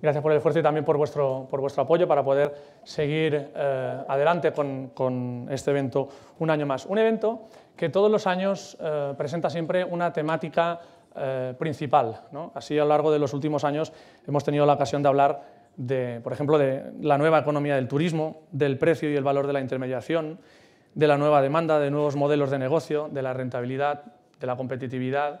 Gracias por el esfuerzo y también por vuestro, por vuestro apoyo para poder seguir eh, adelante con, este evento un año más. Un evento que todos los años eh, presenta siempre una temática eh, principal. Así a lo largo de los últimos años hemos tenido la ocasión de hablar, de, por ejemplo, de la nueva economía del turismo, del precio y el valor de la intermediación, de la nueva demanda, de nuevos modelos de negocio, de la rentabilidad, de la competitividad,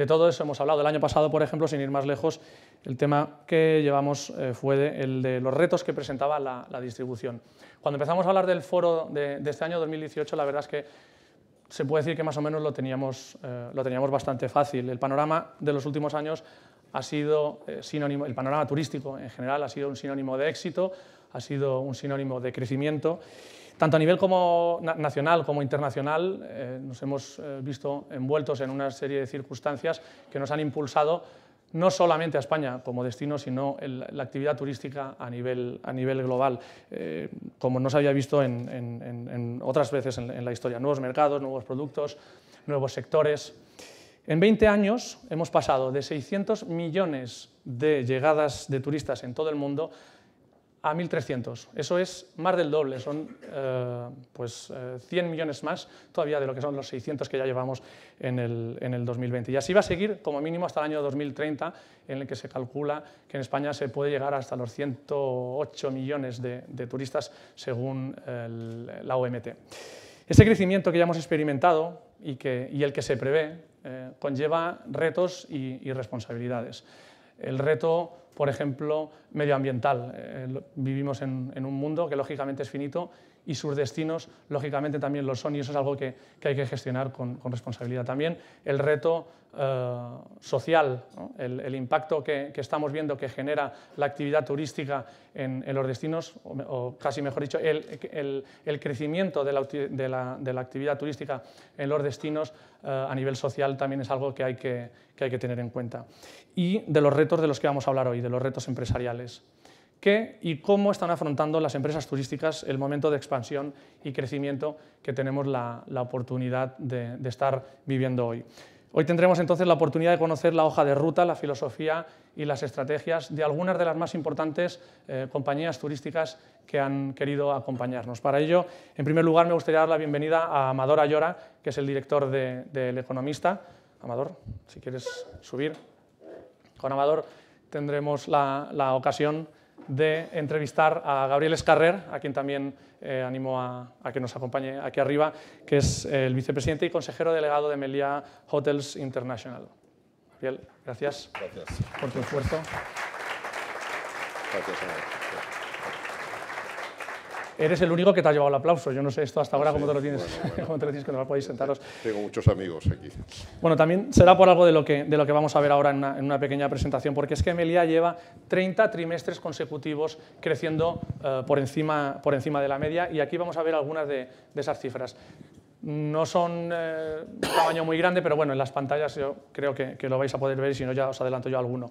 de todo eso hemos hablado. El año pasado, por ejemplo, sin ir más lejos, el tema que llevamos eh, fue el de los retos que presentaba la, distribución. Cuando empezamos a hablar del foro de, este año 2018, la verdad es que se puede decir que más o menos lo teníamos, eh, lo teníamos bastante fácil. El panorama de los últimos años ha sido eh, sinónimo, el panorama turístico en general ha sido un sinónimo de éxito, ha sido un sinónimo de crecimiento tanto a nivel como nacional como internacional eh, nos hemos eh, visto envueltos en una serie de circunstancias que nos han impulsado no solamente a España como destino, sino la actividad turística a nivel, a nivel global, eh, como no se había visto en, otras veces en, la historia. Nuevos mercados, nuevos productos, nuevos sectores. En 20 años hemos pasado de 600 millones de llegadas de turistas en todo el mundo a 1.300. Eso es más del doble, son eh, pues, 100 eh, millones más todavía de lo que son los 600 que ya llevamos en el, 2020. Y así va a seguir como mínimo hasta el año 2030, en el que se calcula que en España se puede llegar hasta los 108 millones de, de turistas según la OMT. Ese crecimiento que ya hemos experimentado y, que, y el que se prevé eh, conlleva retos y, y responsabilidades. El reto por ejemplo, medioambiental. Eh, vivimos en, un mundo que lógicamente es finito y sus destinos, lógicamente también lo son y eso es algo que, hay que gestionar con, responsabilidad. También el reto eh, social, el, impacto que, estamos viendo que genera la actividad turística en, los destinos, o, casi mejor dicho, el, crecimiento de la, actividad turística en los destinos eh, a nivel social también es algo que hay que hay que tener en cuenta. Y de los retos de los que vamos a hablar hoy, de los retos empresariales qué y cómo están afrontando las empresas turísticas el momento de expansión y crecimiento que tenemos la, oportunidad de, estar viviendo hoy. Hoy tendremos entonces la oportunidad de conocer la hoja de ruta, la filosofía y las estrategias de algunas de las más importantes eh, compañías turísticas que han querido acompañarnos. Para ello, en primer lugar, me gustaría dar la bienvenida a Amador Ayora, que es el director del Economista. Amador, si quieres subir. Con Amador tendremos la ocasión de entrevistar a Gabriel Escarrer, a quien también eh, animo a, que nos acompañe aquí arriba, que es el vicepresidente y consejero delegado de Melia Hotels International. Gabriel, gracias, gracias. por tu esfuerzo. Gracias, Eres el único que te ha llevado el aplauso. Yo no sé esto hasta ahora ah, cómo te lo tienes, te lo que no Podéis sentaros. Tengo muchos amigos aquí. Bueno, también será por algo de lo que, de lo que vamos a ver ahora en una, pequeña presentación, porque es que Melia lleva 30 trimestres consecutivos creciendo eh, por, encima, por encima de la media y aquí vamos a ver algunas de, esas cifras. No son eh, tamaño muy grande, pero bueno, en las pantallas yo creo que, que lo vais a poder ver y si no ya os adelanto yo alguno.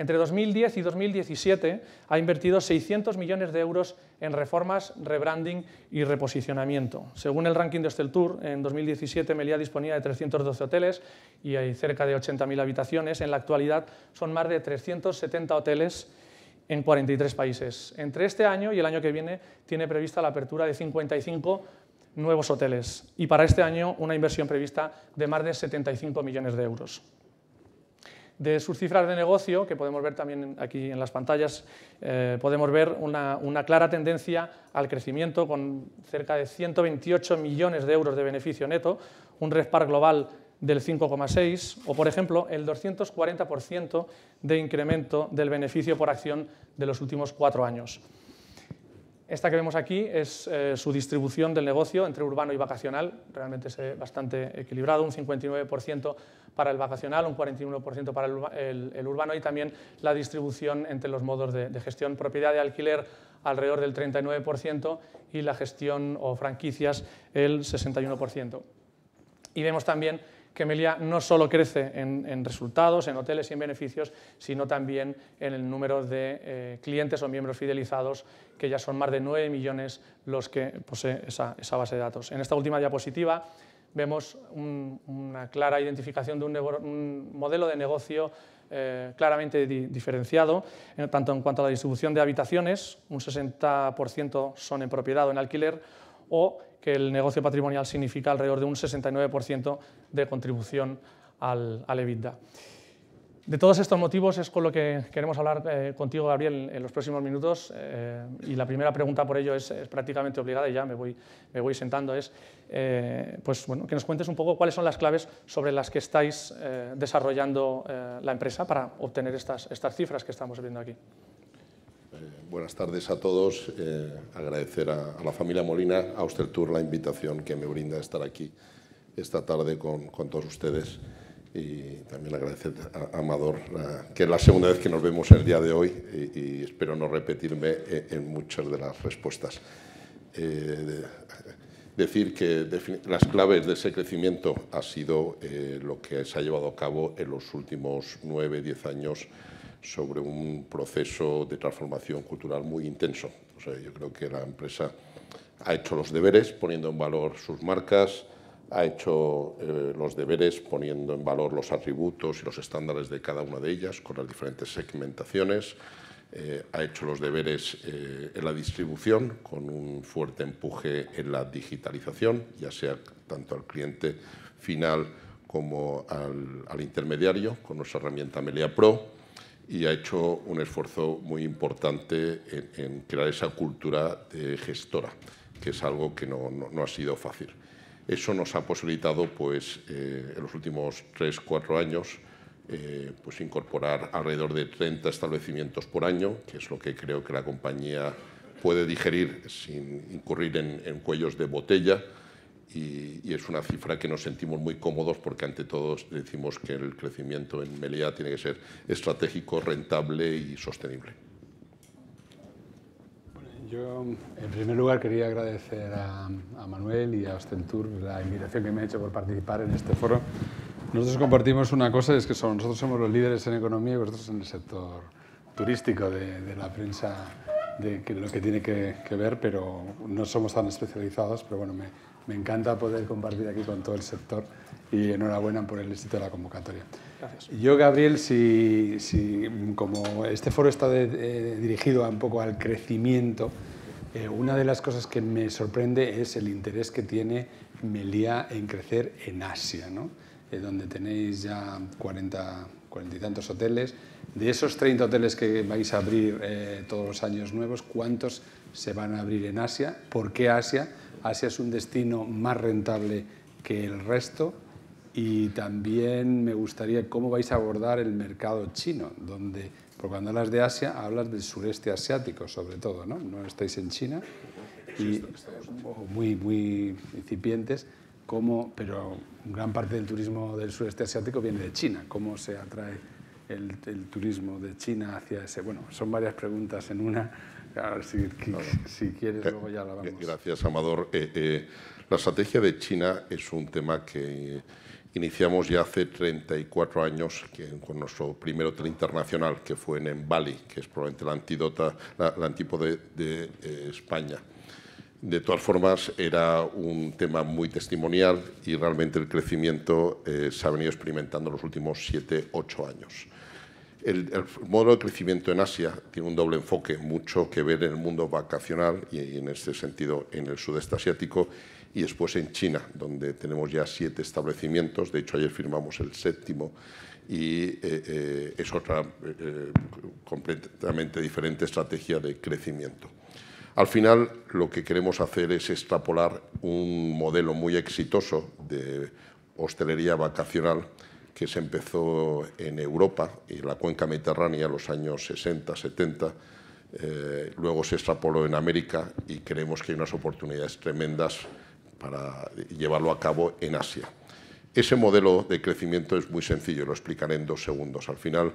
Entre 2010 y 2017 ha invertido 600 millones de euros en reformas, rebranding y reposicionamiento. Según el ranking de Tour, en 2017 Meliá disponía de 312 hoteles y hay cerca de 80.000 habitaciones. En la actualidad son más de 370 hoteles en 43 países. Entre este año y el año que viene tiene prevista la apertura de 55 nuevos hoteles y para este año una inversión prevista de más de 75 millones de euros. De sus cifras de negocio, que podemos ver también aquí en las pantallas, eh, podemos ver una, clara tendencia al crecimiento con cerca de 128 millones de euros de beneficio neto, un RESPAR global del 5,6 o, por ejemplo, el 240% de incremento del beneficio por acción de los últimos cuatro años. Esta que vemos aquí es eh, su distribución del negocio entre urbano y vacacional, realmente es bastante equilibrado, un 59% para el vacacional, un 41% para el, urbano y también la distribución entre los modos de, de gestión, propiedad de alquiler alrededor del 39% y la gestión o franquicias el 61%. Y vemos también que Melia no solo crece en, resultados, en hoteles y en beneficios, sino también en el número de eh, clientes o miembros fidelizados, que ya son más de 9 millones los que posee esa, base de datos. En esta última diapositiva vemos una clara identificación de un, modelo de negocio eh, claramente diferenciado, tanto en cuanto a la distribución de habitaciones, un 60% son en propiedad o en alquiler, o que el negocio patrimonial significa alrededor de un 69% de contribución al, al, EBITDA. De todos estos motivos es con lo que queremos hablar eh, contigo, Gabriel, en los próximos minutos. Eh, y la primera pregunta por ello es, prácticamente obligada y ya me voy, me voy sentando. Es eh, pues, que nos cuentes un poco cuáles son las claves sobre las que estáis desarrollando la empresa para obtener estas, estas cifras que estamos viendo aquí buenas tardes a todos. Eh, agradecer a, la familia Molina, a Auster Tour, la invitación que me brinda estar aquí esta tarde con, con todos ustedes. Y también agradecer a, Amador, que es la segunda vez que nos vemos el día de hoy y, espero no repetirme e, en, muchas de las respuestas. Eh, decir que las claves de ese crecimiento ha sido eh, lo que se ha llevado a cabo en los últimos nueve, diez años sobre un proceso de transformación cultural muy intenso. yo creo que la empresa ha hecho los deberes poniendo en valor sus marcas, ha hecho eh, los deberes poniendo en valor los atributos y los estándares de cada una de ellas con las diferentes segmentaciones, eh, ha hecho los deberes eh, en la distribución con un fuerte empuje en la digitalización, ya sea tanto al cliente final como al, intermediario con nuestra herramienta Melea Pro y ha hecho un esfuerzo muy importante en, crear esa cultura de gestora, que es algo que no, ha sido fácil. Eso nos ha posibilitado, pues, eh, en los últimos tres, cuatro años, eh, pues incorporar alrededor de 30 establecimientos por año, que es lo que creo que la compañía puede digerir sin incurrir en cuellos de botella y, es una cifra que nos sentimos muy cómodos porque ante todo decimos que el crecimiento en Meliá tiene que ser estratégico, rentable y sostenible. Yo, en primer lugar, quería agradecer a, Manuel y a Ostentur la invitación que me ha hecho por participar en este foro. Nosotros compartimos una cosa, es que nosotros somos los líderes en economía y vosotros en el sector turístico de, la prensa de lo que tiene que, que, ver, pero no somos tan especializados, pero bueno, me, me encanta poder compartir aquí con todo el sector y enhorabuena por el éxito de la convocatoria. Gracias. Yo, Gabriel, si, como este foro está eh, dirigido un poco al crecimiento, eh, una de las cosas que me sorprende es el interés que tiene Melía en crecer en Asia, ¿no? Eh, donde tenéis ya 40 cuarenta y tantos hoteles. De esos 30 hoteles que vais a abrir eh, todos los años nuevos, ¿cuántos se van a abrir en Asia? ¿Por qué Asia? Asia es un destino más rentable que el resto y también me gustaría cómo vais a abordar el mercado chino, donde, porque cuando hablas de Asia hablas del sureste asiático sobre todo, ¿no? No estáis en China y muy, muy incipientes pero gran parte del turismo del sureste asiático viene de China, cómo se atrae el, turismo de China hacia ese... Bueno, son varias preguntas en una, si, si, quieres, eh, luego ya la vamos. Gracias, Amador. Eh, eh, la estrategia de China es un tema que iniciamos ya hace 34 años con nuestro primer hotel internacional, que fue en, Bali, que es probablemente la, antídoto la, la de, España. De todas formas, era un tema muy testimonial y realmente el crecimiento eh, se ha venido experimentando en los últimos siete, ocho años. El, modelo de crecimiento en Asia tiene un doble enfoque, mucho que ver en el mundo vacacional y, en este sentido en el sudeste asiático y después en China, donde tenemos ya siete establecimientos, de hecho ayer firmamos el séptimo y eh, eh, es otra completamente diferente estrategia de crecimiento. Al final, lo que queremos hacer es extrapolar un modelo muy exitoso de hostelería vacacional que se empezó en Europa y en la cuenca mediterránea en los años 60, 70, eh, luego se extrapoló en América y creemos que hay unas oportunidades tremendas para llevarlo a cabo en Asia. Ese modelo de crecimiento es muy sencillo, lo explicaré en dos segundos. Al final,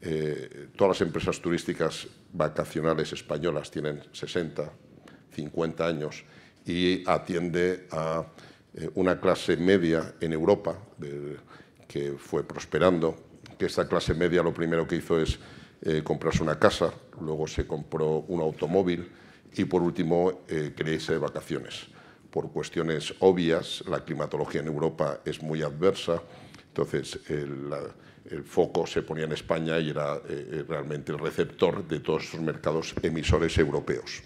eh, todas las empresas turísticas vacacionales españolas tienen 60, 50 años y atiende a eh, una clase media en Europa que fue prosperando, que esta clase media lo primero que hizo es eh, comprarse una casa, luego se compró un automóvil y por último quería de vacaciones. Por cuestiones obvias, la climatología en Europa es muy adversa, entonces la, el foco se ponía en España y era eh, eh, realmente el receptor de todos esos mercados emisores europeos.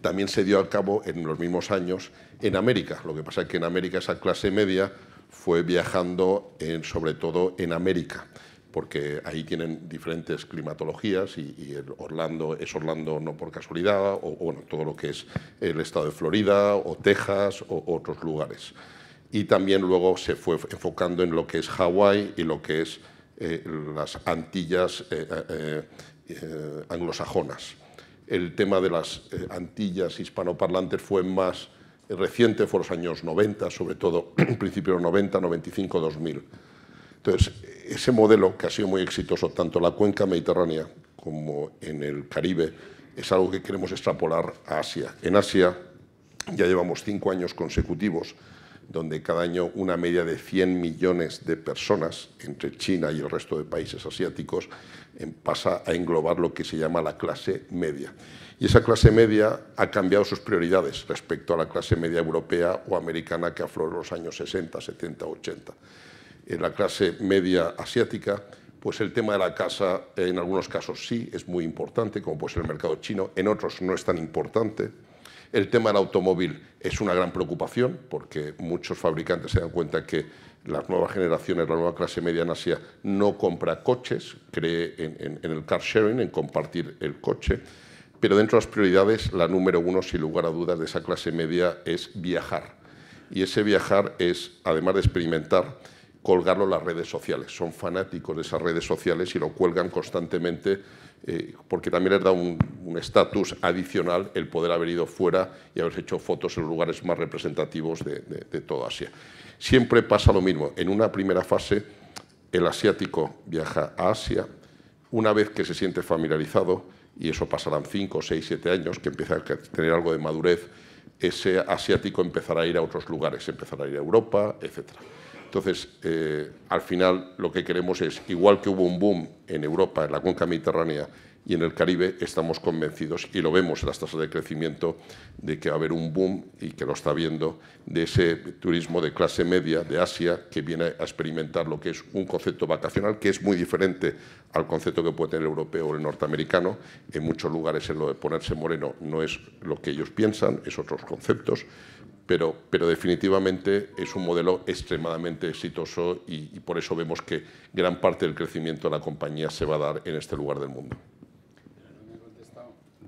También se dio a cabo en los mismos años en América. Lo que pasa es que en América esa clase media fue viajando sobre todo en América, porque ahí tienen diferentes climatologías y, Orlando es Orlando no por casualidad, o, todo lo que es el estado de Florida o Texas o otros lugares y también luego se fue enfocando en lo que es Hawái y lo que es eh, las Antillas eh, eh, anglosajonas. El tema de las Antillas hispanoparlantes fue más reciente, fue los años 90, sobre todo principios 90, 95, 2000. Entonces, ese modelo que ha sido muy exitoso tanto en la cuenca mediterránea como en el Caribe es algo que queremos extrapolar a Asia. En Asia ya llevamos cinco años consecutivos donde cada año una media de 100 millones de personas entre China y el resto de países asiáticos em, pasa a englobar lo que se llama la clase media. Y esa clase media ha cambiado sus prioridades respecto a la clase media europea o americana que afloró en los años 60, 70, 80. En la clase media asiática, pues el tema de la casa en algunos casos sí es muy importante, como puede ser el mercado chino, en otros no es tan importante. El tema del automóvil es una gran preocupación porque muchos fabricantes se dan cuenta que las nuevas generaciones, la nueva clase media en Asia no compra coches, cree en, en el car sharing, en compartir el coche. Pero dentro de las prioridades, la número uno, sin lugar a dudas, de esa clase media es viajar. Y ese viajar es, además de experimentar, colgarlo en las redes sociales. Son fanáticos de esas redes sociales y lo cuelgan constantemente eh, porque también les da un estatus adicional el poder haber ido fuera y haber hecho fotos en los lugares más representativos de, toda Asia. Siempre pasa lo mismo. En una primera fase, el asiático viaja a Asia. Una vez que se siente familiarizado, y eso pasarán 5, 6, 7 años, que empieza a tener algo de madurez, ese asiático empezará a ir a otros lugares, empezará a ir a Europa, etcétera. Entonces, eh, al final lo que queremos es, igual que hubo un boom en Europa, en la cuenca mediterránea y en el Caribe, estamos convencidos, y lo vemos en las tasas de crecimiento, de que va a haber un boom, y que lo está viendo, de ese turismo de clase media de Asia que viene a experimentar lo que es un concepto vacacional que es muy diferente al concepto que puede tener el europeo o el norteamericano. En muchos lugares en lo de ponerse moreno no es lo que ellos piensan, es otros conceptos pero, pero definitivamente es un modelo extremadamente exitoso y, por eso vemos que gran parte del crecimiento de la compañía se va a dar en este lugar del mundo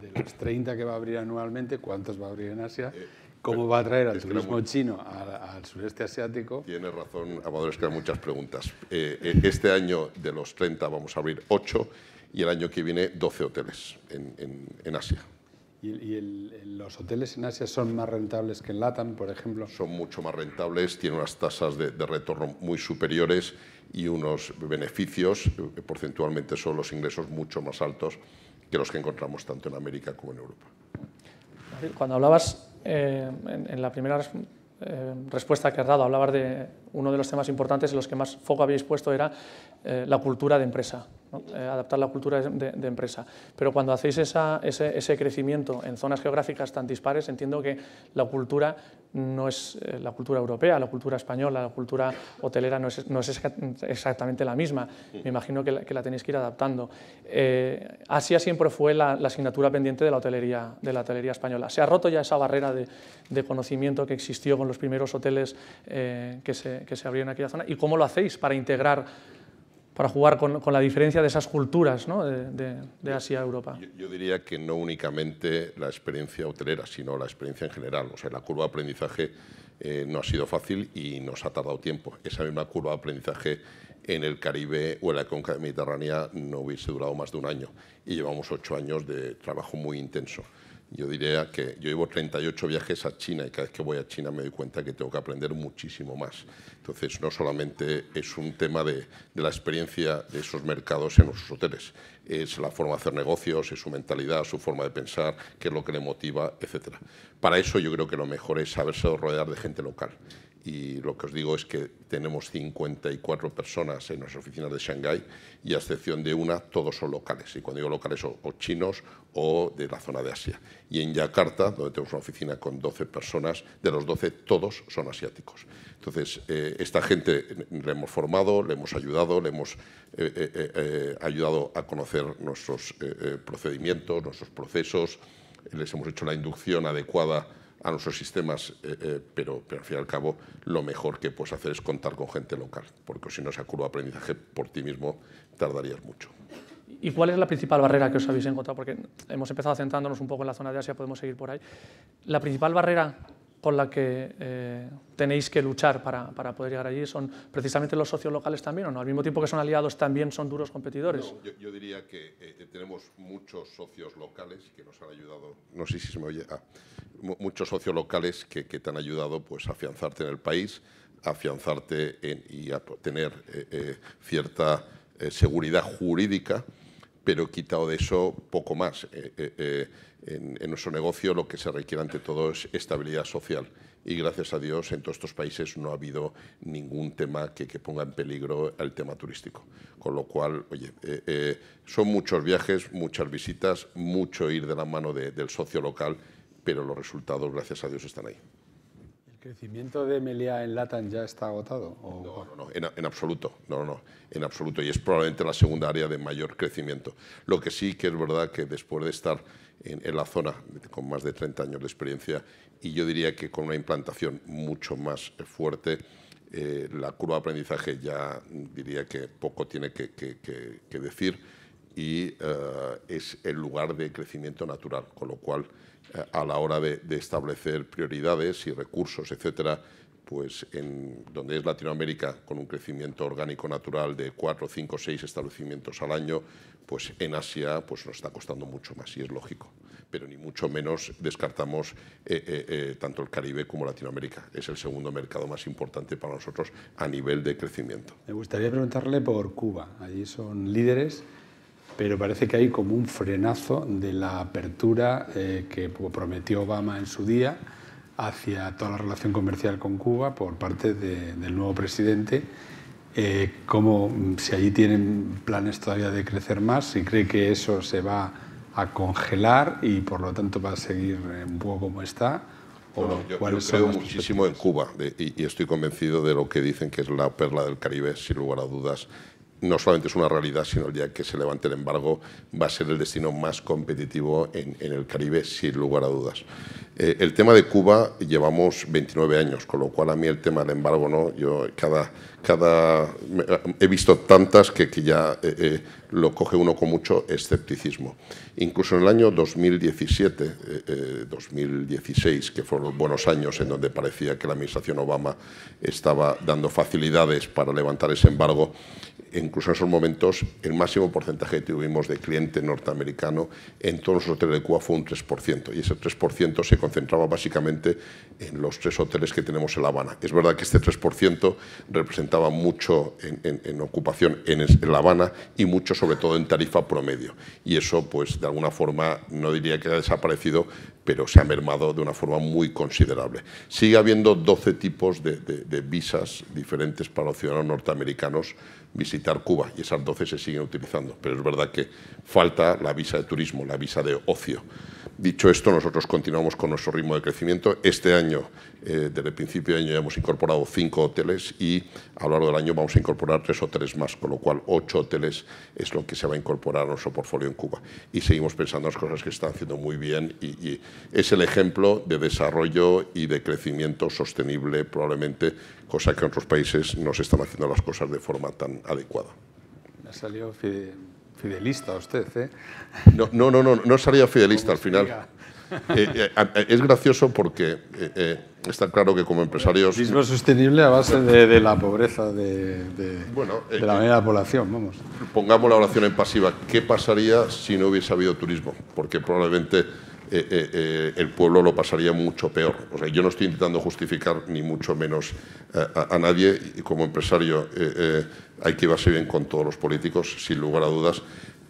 de los 30 que va a abrir anualmente, ¿cuántos va a abrir en Asia? Eh, ¿Cómo va a atraer al turismo chino al, sureste asiático? Tiene razón, Amador, es que hay muchas preguntas. Eh, eh, este año de los 30 vamos a abrir 8 y el año que viene 12 hoteles en, en Asia. ¿Y, los hoteles en Asia son más rentables que en LATAM, por ejemplo? Son mucho más rentables, tienen unas tasas de, retorno muy superiores y unos beneficios, que eh, porcentualmente son los ingresos mucho más altos que los que encontramos tanto en América como en Europa. Cuando hablabas eh, en, la primera eh, respuesta que has dado, hablabas de uno de los temas importantes en los que más foco habéis puesto era eh, la cultura de empresa, eh, adaptar la cultura de, empresa. Pero cuando hacéis ese, ese, crecimiento en zonas geográficas tan dispares, entiendo que la cultura no es eh, la cultura europea, la cultura española, la cultura hotelera no es, exactamente la misma. Me imagino que la, que la tenéis que ir adaptando. Asia siempre fue la, asignatura pendiente de la, hotelería, de la hotelería española. Se ha roto ya esa barrera de, de conocimiento que existió con los primeros hoteles que se, que se abrieron en aquella zona. ¿Y cómo lo hacéis para integrar para jugar con, la diferencia de esas culturas ¿no? de, Asia a Europa. Yo, diría que no únicamente la experiencia hotelera, sino la experiencia en general. O sea, la curva de aprendizaje eh, no ha sido fácil y nos ha tardado tiempo. Esa misma curva de aprendizaje en el Caribe o en la conca mediterránea no hubiese durado más de un año y llevamos ocho años de trabajo muy intenso. Yo diría que yo llevo 38 viajes a China y cada vez que voy a China me doy cuenta que tengo que aprender muchísimo más. Entonces, no solamente es un tema de, de la experiencia de esos mercados en los hoteles, es la forma de hacer negocios, es su mentalidad, su forma de pensar, qué es lo que le motiva, etc. Para eso yo creo que lo mejor es saberse rodear de gente local. Y lo que os digo es que tenemos 54 personas en nuestras oficinas de Shanghái y a excepción de una, todos son locales. Y cuando digo locales, o, o chinos o de la zona de Asia. Y en Yakarta, donde tenemos una oficina con 12 personas, de los 12 todos son asiáticos. Entonces, eh, esta gente le hemos formado, le hemos ayudado, le hemos eh, eh, ayudado a conocer nuestros procedimientos, nuestros procesos, les hemos hecho la inducción adecuada a nuestros sistemas, pero, pero, al fin y al cabo lo mejor que puedes hacer es contar con gente local, porque si no esa curva de aprendizaje por ti mismo tardarías mucho. ¿Y cuál es la principal barrera que os habéis encontrado? Porque hemos empezado centrándonos un poco en la zona de Asia, podemos seguir por ahí. La principal barrera con la que eh, tenéis que luchar para, poder llegar allí son precisamente los socios locales también, ¿o no? Al mismo tiempo que son aliados, también son duros competidores. yo, diría que eh, tenemos muchos socios locales que nos han ayudado, no sé si se me oye, ah, muchos socios locales que, te han ayudado pues, a afianzarte en el país, a afianzarte y a tener eh, cierta seguridad jurídica pero quitado de eso poco más. Eh, eh, eh, en, nuestro negocio lo que se requiere ante todo es estabilidad social y gracias a Dios en todos estos países no ha habido ningún tema que, ponga en peligro el tema turístico. Con lo cual, oye, son muchos viajes, muchas visitas, mucho ir de la mano del socio local, pero los resultados, gracias a Dios, están ahí crecimiento de Meliá en Latam ya está agotado? No, no, no en, absoluto, no, no, en absoluto, y es probablemente la segunda área de mayor crecimiento. Lo que sí que es verdad que después de estar en, la zona con más de 30 años de experiencia y yo diría que con una implantación mucho más fuerte, eh, la curva de aprendizaje ya diría que poco tiene que decir y eh, es el lugar de crecimiento natural, con lo cual eh, a la hora de, establecer prioridades y recursos, etcétera, pues en donde es Latinoamérica con un crecimiento orgánico natural de cuatro, cinco, seis establecimientos al año, pues en Asia pues nos está costando mucho más y es lógico. Pero ni mucho menos descartamos eh, tanto el Caribe como Latinoamérica. Es el segundo mercado más importante para nosotros a nivel de crecimiento. Me gustaría preguntarle por Cuba. Allí son líderes pero parece que hay como un frenazo de la apertura eh, que prometió Obama en su día hacia toda la relación comercial con Cuba por parte del nuevo presidente. Eh, como mm, si allí tienen planes todavía de crecer más, si cree que eso se va a congelar y por lo tanto va a seguir eh, un poco como está. O yo, creo muchísimo en Cuba y, estoy convencido de lo que dicen que es la perla del Caribe, sin lugar a dudas, no solamente es una realidad, sino el día que se levante el embargo va a ser el destino más competitivo en, el Caribe, sin lugar a dudas. Eh, el tema de Cuba llevamos 29 años, con lo cual a mí el tema del embargo, no, yo cada cada he visto tantas que, ya eh, eh, lo coge uno con mucho escepticismo. Incluso en el año 2017, 2016, eh, que fueron buenos años en donde parecía que la administración Obama estaba dando facilidades para levantar ese embargo, incluso en esos momentos el máximo porcentaje que tuvimos de cliente norteamericano en todos los hoteles de Cuba fue un 3%, y ese 3% se concentraba básicamente en los tres hoteles que tenemos en La Habana. Es verdad que este 3% representaba estaba mucho en, ocupación en, La Habana y mucho sobre todo en tarifa promedio. Y eso, pues de alguna forma, no diría que ha desaparecido, pero se ha mermado de una forma muy considerable. Sigue habiendo 12 tipos de, de visas diferentes para los ciudadanos norteamericanos visitar Cuba y esas 12 se siguen utilizando, pero es verdad que falta la visa de turismo, la visa de ocio. Dicho esto, nosotros continuamos con nuestro ritmo de crecimiento. Este año, eh, desde el principio de año, ya hemos incorporado cinco hoteles y a lo largo del año vamos a incorporar tres o tres más, con lo cual ocho hoteles es lo que se va a incorporar a nuestro portfolio en Cuba. Y seguimos pensando en las cosas que están haciendo muy bien y, es el ejemplo de desarrollo y de crecimiento sostenible, probablemente, cosa que otros países no se están haciendo las cosas de forma tan adecuada. Me salió Fidelista usted, ¿eh? No, no, no, no, no sería fidelista al final. Eh, eh, eh, es gracioso porque está claro que como empresarios... Turismo sostenible a base de, la pobreza de, bueno, de la población, vamos. Pongamos la oración en pasiva. ¿Qué pasaría si no hubiese habido turismo? Porque probablemente eh, eh, eh, el pueblo lo pasaría mucho peor. O sea, yo no estoy intentando justificar ni mucho menos a, nadie como empresario hay que irse bien con todos los políticos, sin lugar a dudas,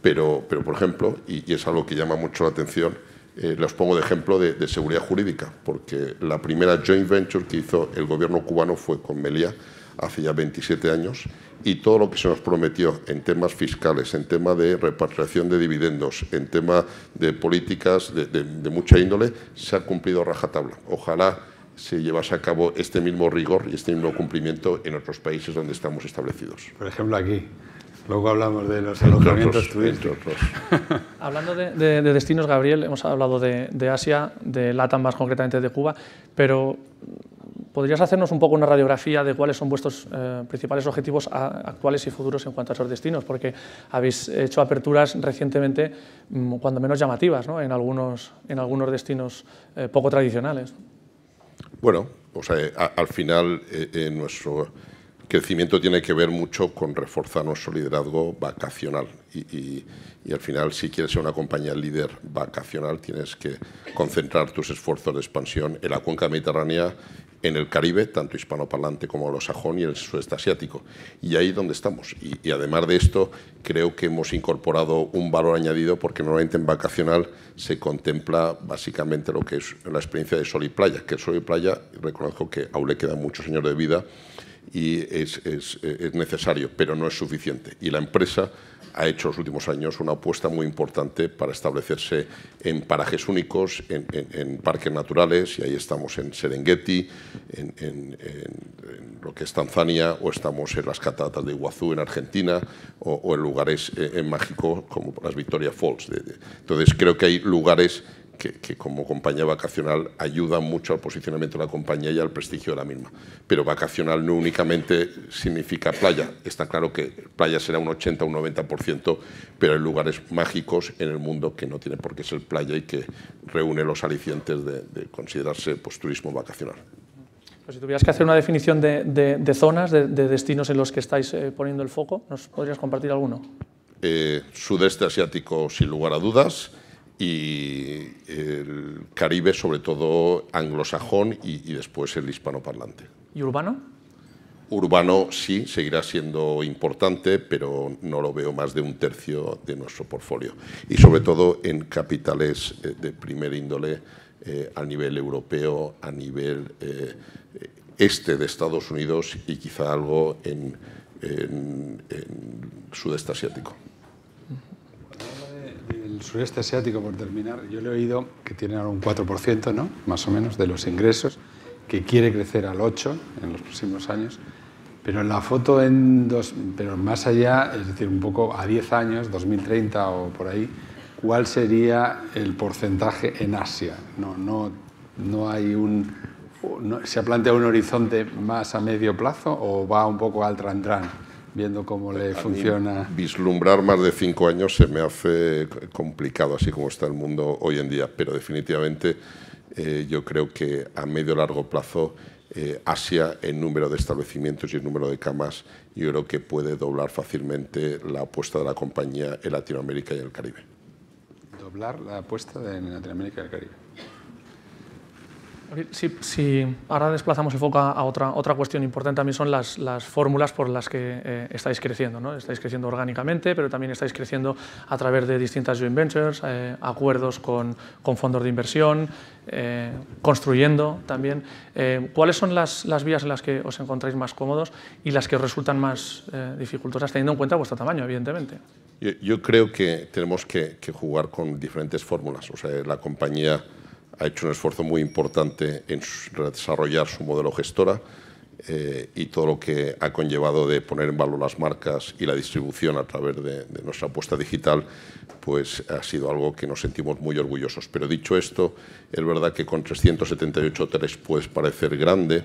pero, por ejemplo, y, es algo que llama mucho la atención, les pongo de ejemplo de, seguridad jurídica, porque la primera joint venture que hizo el gobierno cubano fue con Melia hace ya 27 años y todo lo que se nos prometió en temas fiscales, en tema de repatriación de dividendos, en tema de políticas de, mucha índole, se ha cumplido a rajatabla. Ojalá se llevase a cabo este mismo rigor y este mismo cumplimiento en otros países donde estamos establecidos. Por ejemplo, aquí. Luego hablamos de los alojamientos turísticos. Hablando de, destinos, Gabriel, hemos hablado de, de Asia, de Latam más concretamente de Cuba, pero ¿Podrías hacernos un poco una radiografía de cuáles son vuestros eh, principales objetivos actuales y futuros en cuanto a esos destinos? Porque habéis hecho aperturas recientemente, mm, cuando menos llamativas, ¿no? en, algunos, en algunos destinos eh, poco tradicionales. Bueno, o sea, eh, al final nuestro crecimiento tiene que ver mucho con reforzar nuestro liderazgo vacacional. Y, y, y, al final, si quieres ser una compañía líder vacacional, tienes que concentrar tus esfuerzos de expansión en la cuenca mediterránea en el Caribe, tanto hispanoparlante como sajón y el sudeste asiático. Y ahí donde estamos. Y, además de esto, creo que hemos incorporado un valor añadido porque normalmente en vacacional se contempla básicamente lo que es la experiencia de sol y playa, que el sol y playa, reconozco que aún le quedan muchos años de vida y es, es necesario, pero no es suficiente. Y la empresa ha hecho en los últimos años una apuesta muy importante para establecerse en parajes únicos, en, parques naturales, y ahí estamos en Serengeti, en, lo que es Tanzania, o estamos en las cataratas de Iguazú en Argentina, o, o en lugares eh, en México como las Victoria Falls. Entonces creo que hay lugares que, como compañía vacacional ayuda mucho al posicionamiento de la compañía y al prestigio de la misma. Pero vacacional no únicamente significa playa. Está claro que playa será un 80 o un 90%, pero hay lugares mágicos en el mundo que no tiene por qué ser playa y que reúne los alicientes de, considerarse pues, turismo vacacional. Pues si tuvieras que hacer una definición de, zonas, de, destinos en los que estáis eh, poniendo el foco, ¿nos podrías compartir alguno? Eh, sudeste asiático, sin lugar a dudas y eh, el Caribe, sobre todo anglosajón y, después el hispanoparlante. ¿Y urbano? Urbano sí, seguirá siendo importante, pero no lo veo más de un tercio de nuestro portfolio. Y sobre todo en capitales eh, de primer índole eh, a nivel europeo, a nivel este de Estados Unidos y quizá algo en, en sudeste asiático el sureste asiático, por terminar, yo le he oído que tiene ahora un 4%, ¿no? Más o menos, de los ingresos, que quiere crecer al 8% en los próximos años. Pero en la foto, en dos, pero más allá, es decir, un poco a 10 años, 2030 o por ahí, ¿cuál sería el porcentaje en Asia? No, no, no hay un. ¿Se ha planteado un horizonte más a medio plazo o va un poco al tran-tran? viendo cómo le funciona. Vislumbrar más de cinco años se me hace complicado, así como está el mundo hoy en día, pero definitivamente eh, yo creo que a medio largo plazo eh, Asia, en número de establecimientos y el número de camas, yo creo que puede doblar fácilmente la apuesta de la compañía en Latinoamérica y el Caribe. ¿Doblar la apuesta en Latinoamérica y el Caribe? si ahora desplazamos el foco a otra, otra cuestión importante también son las, las fórmulas por las que eh, estáis creciendo. ¿no? Estáis creciendo orgánicamente, pero también estáis creciendo a través de distintas joint ventures, eh, acuerdos con, con, fondos de inversión, eh, construyendo también. ¿Cuáles son las, las, vías en las que os encontráis más cómodos y las que resultan más dificultosas, teniendo en cuenta vuestro tamaño, evidentemente? Yo, creo que tenemos que, que jugar con diferentes fórmulas. O sea, la compañía ha hecho un esfuerzo muy importante en desarrollar su modelo gestora eh, y todo lo que ha conllevado de poner en valor las marcas y la distribución a través de, nuestra apuesta digital, pues ha sido algo que nos sentimos muy orgullosos. Pero dicho esto, es verdad que con 378 hoteles puede parecer grande,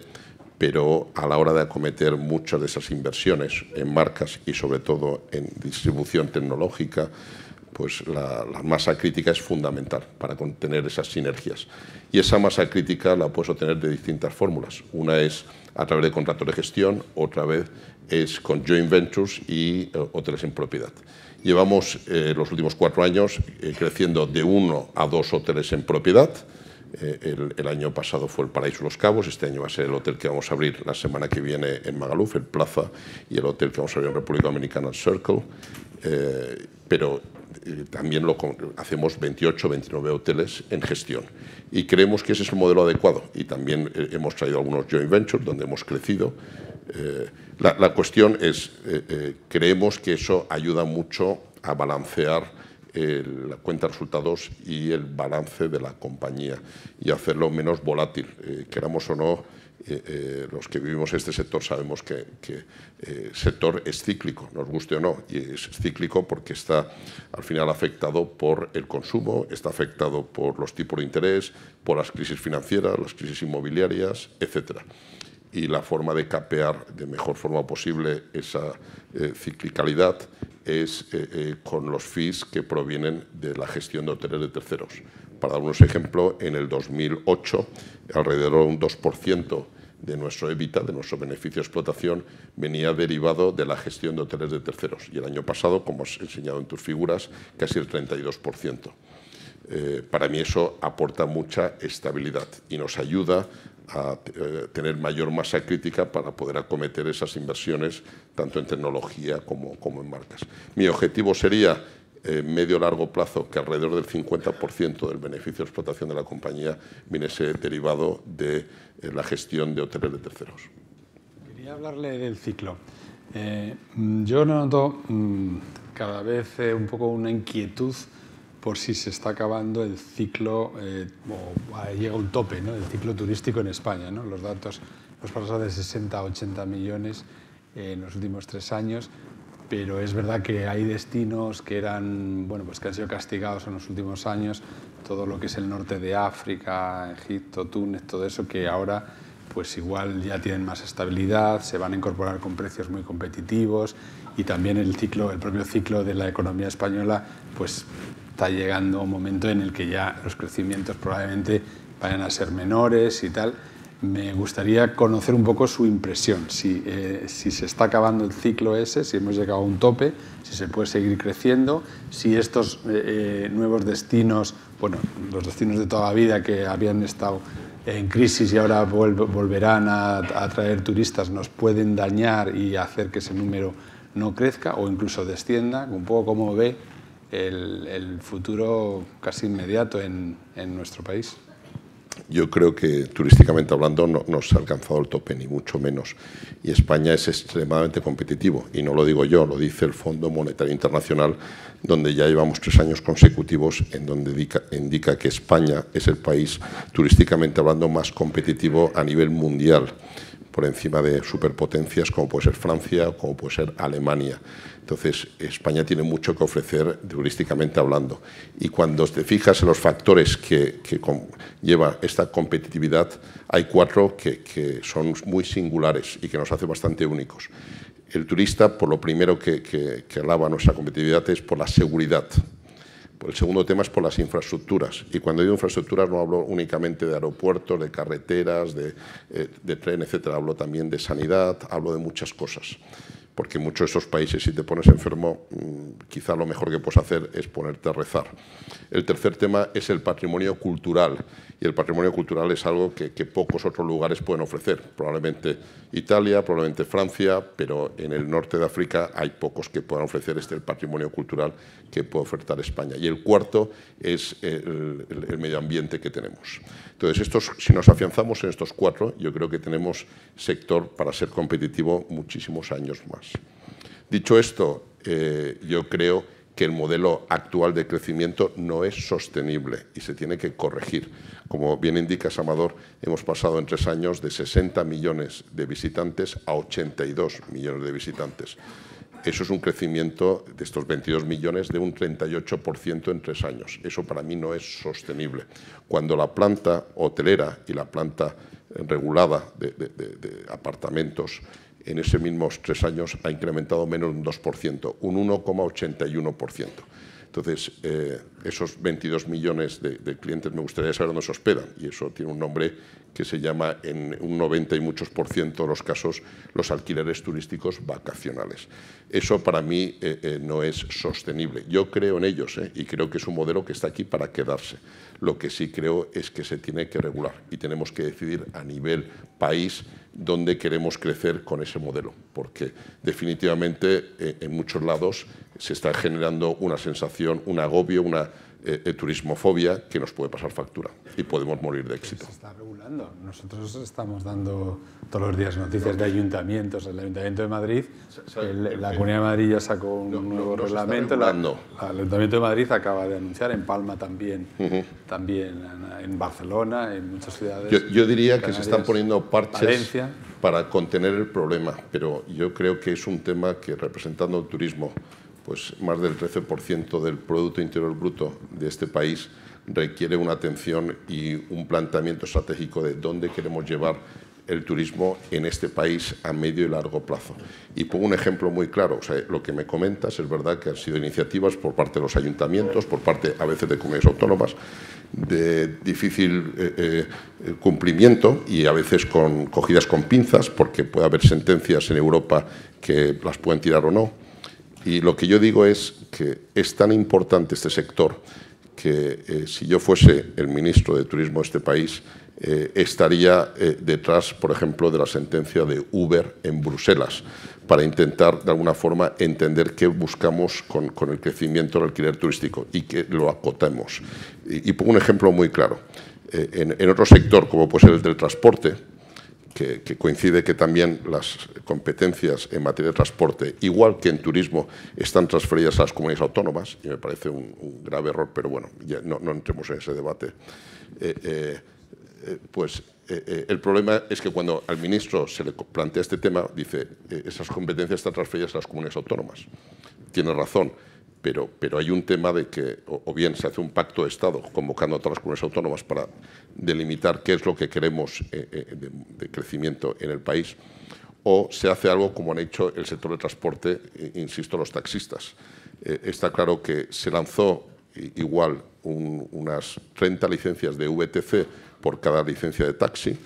pero a la hora de acometer muchas de esas inversiones en marcas y sobre todo en distribución tecnológica, pues la, masa crítica es fundamental para contener esas sinergias. Y esa masa crítica la puedes obtener de distintas fórmulas. Una es a través de contratos de gestión, otra vez es con joint ventures y hoteles eh, en propiedad. Llevamos eh, los últimos cuatro años eh, creciendo de uno a dos hoteles en propiedad. El, año pasado fue el Paraíso Los Cabos, este año va a ser el hotel que vamos a abrir la semana que viene en Magaluf, el Plaza, y el hotel que vamos a abrir en República Dominicana, el Circle. pero eh, también lo hacemos 28, 29 hoteles en gestión. Y creemos que ese es el modelo adecuado. Y también eh, hemos traído algunos joint ventures donde hemos crecido. Eh, la, cuestión es, creemos que eso ayuda mucho a balancear la cuenta de resultados y el balance de la compañía y hacerlo menos volátil, queramos o no eh, eh, los que vivimos este sector sabemos que el eh, sector es cíclico, nos guste o no, y es cíclico porque está al final afectado por el consumo, está afectado por los tipos de interés, por las crisis financieras, las crisis inmobiliarias, etc. Y la forma de capear de mejor forma posible esa ciclicalidad es con los fees que provienen de la gestión de hoteles de terceros. Para dar unos ejemplos, en el 2008, alrededor de un 2% de nuestro EBITDA, de nuestro beneficio de explotación, venía derivado de la gestión de hoteles de terceros. Y el año pasado, como has enseñado en tus figuras, casi el 32%. Eh, para mí eso aporta mucha estabilidad y nos ayuda a eh, tener mayor masa crítica para poder acometer esas inversiones tanto en tecnología como, como en marcas. Mi objetivo sería eh, medio-largo plazo que alrededor del 50% del beneficio de explotación de la compañía viene ese derivado de eh, la gestión de hoteles de terceros. Quería hablarle del ciclo. Eh, yo noto mm, cada vez eh, un poco una inquietud por si se está acabando el ciclo, o ah, llega un tope, ¿no? el ciclo turístico en España. ¿no? Los datos nos pasan de 60 a 80 millones en los últimos tres años pero es verdad que hay destinos que eran, bueno, pues que han sido castigados en los últimos años, todo lo que es el norte de África, Egipto, Túnez, todo eso que ahora pues igual ya tienen más estabilidad, se van a incorporar con precios muy competitivos y también el ciclo, el propio ciclo de la economía española, pues está llegando a un momento en el que ya los crecimientos probablemente vayan a ser menores y tal me gustaría conocer un poco su impresión, eh, si, se está acabando el ciclo ese, si hemos llegado a un tope, si se puede seguir creciendo, si estos eh, eh, nuevos destinos, bueno, los destinos de toda la vida que habían estado en crisis y ahora volverán a, atraer turistas, nos pueden dañar y hacer que ese número no crezca o incluso descienda, un poco como ve el, futuro casi inmediato en nuestro país yo creo que turísticamente hablando no, se ha alcanzado el tope, ni mucho menos. Y España es extremadamente competitivo, y no lo digo yo, lo dice el Fondo Monetario Internacional, donde ya llevamos tres años consecutivos en donde indica que España es el país turísticamente hablando más competitivo a nivel mundial por encima de superpotencias como puede ser Francia o como puede ser Alemania. Entonces, España tiene mucho que ofrecer turísticamente hablando. Y cuando te fijas en los factores que, lleva esta competitividad, hay cuatro que, son muy singulares y que nos hace bastante únicos. El turista, por lo primero que, que alaba nuestra competitividad, es por la seguridad. El segundo tema es por las infraestructuras. Y cuando digo infraestructuras no hablo únicamente de aeropuertos, de carreteras, de, eh, tren, etcétera. Hablo también de sanidad, hablo de muchas cosas porque muchos de esos países, si te pones enfermo, mm, quizá lo mejor que puedes hacer es ponerte a rezar. El tercer tema es el patrimonio cultural, y el patrimonio cultural es algo que, pocos otros lugares pueden ofrecer, probablemente Italia, probablemente Francia, pero en el norte de África hay pocos que puedan ofrecer este el patrimonio cultural que puede ofertar España. Y el cuarto es el medio ambiente que tenemos. Entonces, si nos afianzamos en estos cuatro, yo creo que tenemos sector para ser competitivo muchísimos años más. Dicho esto, eh, yo creo que el modelo actual de crecimiento no es sostenible y se tiene que corregir. Como bien indica Samador, hemos pasado en tres años de 60 millones de visitantes a 82 millones de visitantes. Eso es un crecimiento de estos 22 millones de un 38% en tres años. Eso para mí no es sostenible. Cuando la planta hotelera y la planta regulada de, apartamentos en esos mismos tres años ha incrementado menos de un 2%, un 1,81%. Entonces, eh, esos 22 millones de, clientes me gustaría saber dónde se hospedan y eso tiene un nombre que se llama en un 90 y muchos por ciento de los casos los alquileres turísticos vacacionales. Eso para mí eh, eh, no es sostenible. Yo creo en ellos y creo que es un modelo que está aquí para quedarse. Lo que sí creo es que se tiene que regular y tenemos que decidir a nivel país donde queremos crecer con ese modelo, porque definitivamente eh, en muchos lados se está generando una sensación, un agobio, una eh, eh, turismofobia que nos puede pasar factura y podemos morir de éxito. Se está regulando. Nosotros estamos dando todos los días noticias de ayuntamientos. El Ayuntamiento de Madrid, la Comunidad de Madrid ya sacó un nuevo reglamento. el Ayuntamiento de Madrid acaba de anunciar, en Palma también, también en, Barcelona, en muchas ciudades. Yo, diría que se están poniendo parches para contener el problema, pero yo creo que es un tema que representando el turismo pues más del 13% del Producto Interior Bruto de este país requiere una atención y un planteamiento estratégico de dónde queremos llevar el turismo en este país a medio y largo plazo. Y pongo un ejemplo muy claro, lo que me comentas es verdad que han sido iniciativas por parte de los ayuntamientos, por parte a veces de comunidades autónomas, de difícil eh, eh, cumplimiento y a veces con, cogidas con pinzas, porque puede haber sentencias en Europa que las pueden tirar o no, y lo que yo digo es que es tan importante este sector que eh, si yo fuese el ministro de Turismo de este país, eh, estaría eh, detrás, por ejemplo, de la sentencia de Uber en Bruselas, para intentar, de alguna forma, entender qué buscamos con, el crecimiento del alquiler turístico y que lo acotemos. Y, pongo un ejemplo muy claro. En, en, otro sector, como puede ser el del transporte, que, coincide que también las competencias en materia de transporte, igual que en turismo, están transferidas a las comunidades autónomas, y me parece un, grave error, pero bueno, ya no, entremos en ese debate. Eh, eh, eh, pues el problema es que cuando al ministro se le plantea este tema, dice, esas competencias están transferidas a las comunidades autónomas. Tiene razón pero, hay un tema de que o, bien se hace un pacto de Estado convocando a todas las comunidades autónomas para delimitar qué es lo que queremos eh, eh, de, crecimiento en el país, o se hace algo como han hecho el sector del transporte, eh, insisto, los taxistas. está claro que se lanzó igual unas 30 licencias de VTC por cada licencia de taxi,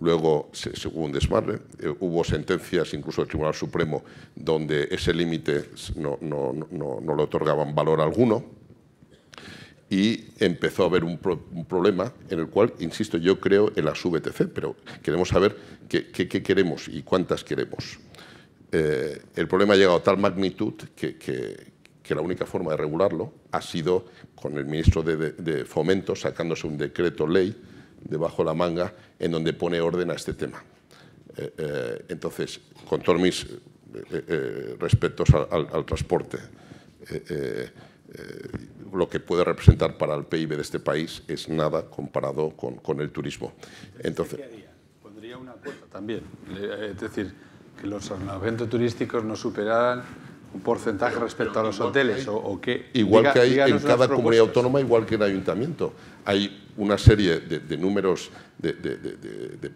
Luego, hubo un desmarre, eh, hubo sentencias incluso del Tribunal Supremo donde ese límite no, le otorgaban valor alguno y empezó a haber un, problema en el cual, insisto, yo creo en las VTC, pero queremos saber qué, queremos y cuántas queremos. Eh, el problema ha llegado a tal magnitud que, la única forma de regularlo ha sido con el ministro de Fomento sacándose un decreto ley debajo la manga en donde pone orden a este tema. Eh, eh, entonces, con todos mis eh, respetos al, transporte, lo que puede representar para el PIB de este país es nada comparado con, el turismo. Entonces, Pondría una cuota también, es decir, que los agentes turísticos no superaran un porcentaje respecto a los hoteles o, qué? Igual que hay en cada comunidad autónoma, igual que en ayuntamiento. Hay una serie de, números de,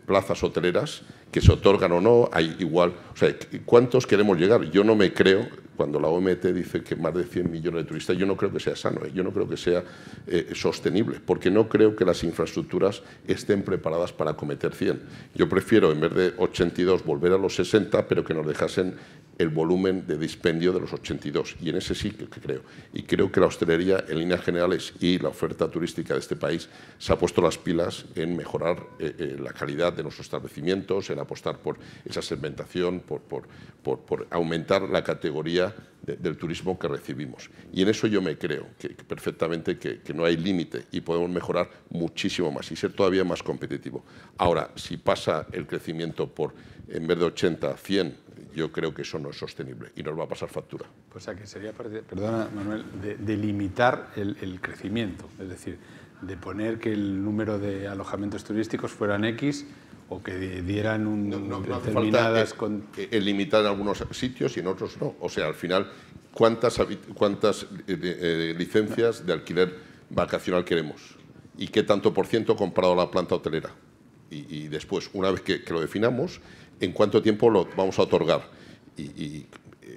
plazas hoteleras que se otorgan o no, hay igual... O sea, ¿cuántos queremos llegar? Yo no me creo, cuando la OMT dice que más de 100 millones de turistas, yo no creo que sea sano, ¿eh? yo no creo que sea eh, sostenible, porque no creo que las infraestructuras estén preparadas para acometer 100. Yo prefiero, en vez de 82, volver a los 60, pero que nos dejasen el volumen de dispendio de los 82, y en ese sí que creo. Y creo que la hostelería, en líneas generales, y la oferta turística de este país se ha puesto las pilas en mejorar eh, eh, la calidad de nuestros establecimientos, en apostar por esa segmentación, por, por, por, aumentar la categoría del turismo que recibimos. Y en eso yo me creo perfectamente que, que no hay límite y podemos mejorar muchísimo más y ser todavía más competitivo. Ahora, si pasa el crecimiento por en vez de 80, 100, yo creo que eso no es sostenible y nos va a pasar factura. O sea, que sería, perdona Manuel, de, limitar el, crecimiento, es decir, de poner que el número de alojamientos turísticos fueran X o que dieran un, no, no, determinadas... el, e-, e-, limitar en algunos sitios y en otros no. O sea, al final, ¿cuántas, cuántas eh, eh, licencias de alquiler vacacional queremos? ¿Y qué tanto por ciento comparado a la planta hotelera? Y, después, una vez que lo definamos, en cuánto tiempo lo vamos a otorgar. Y,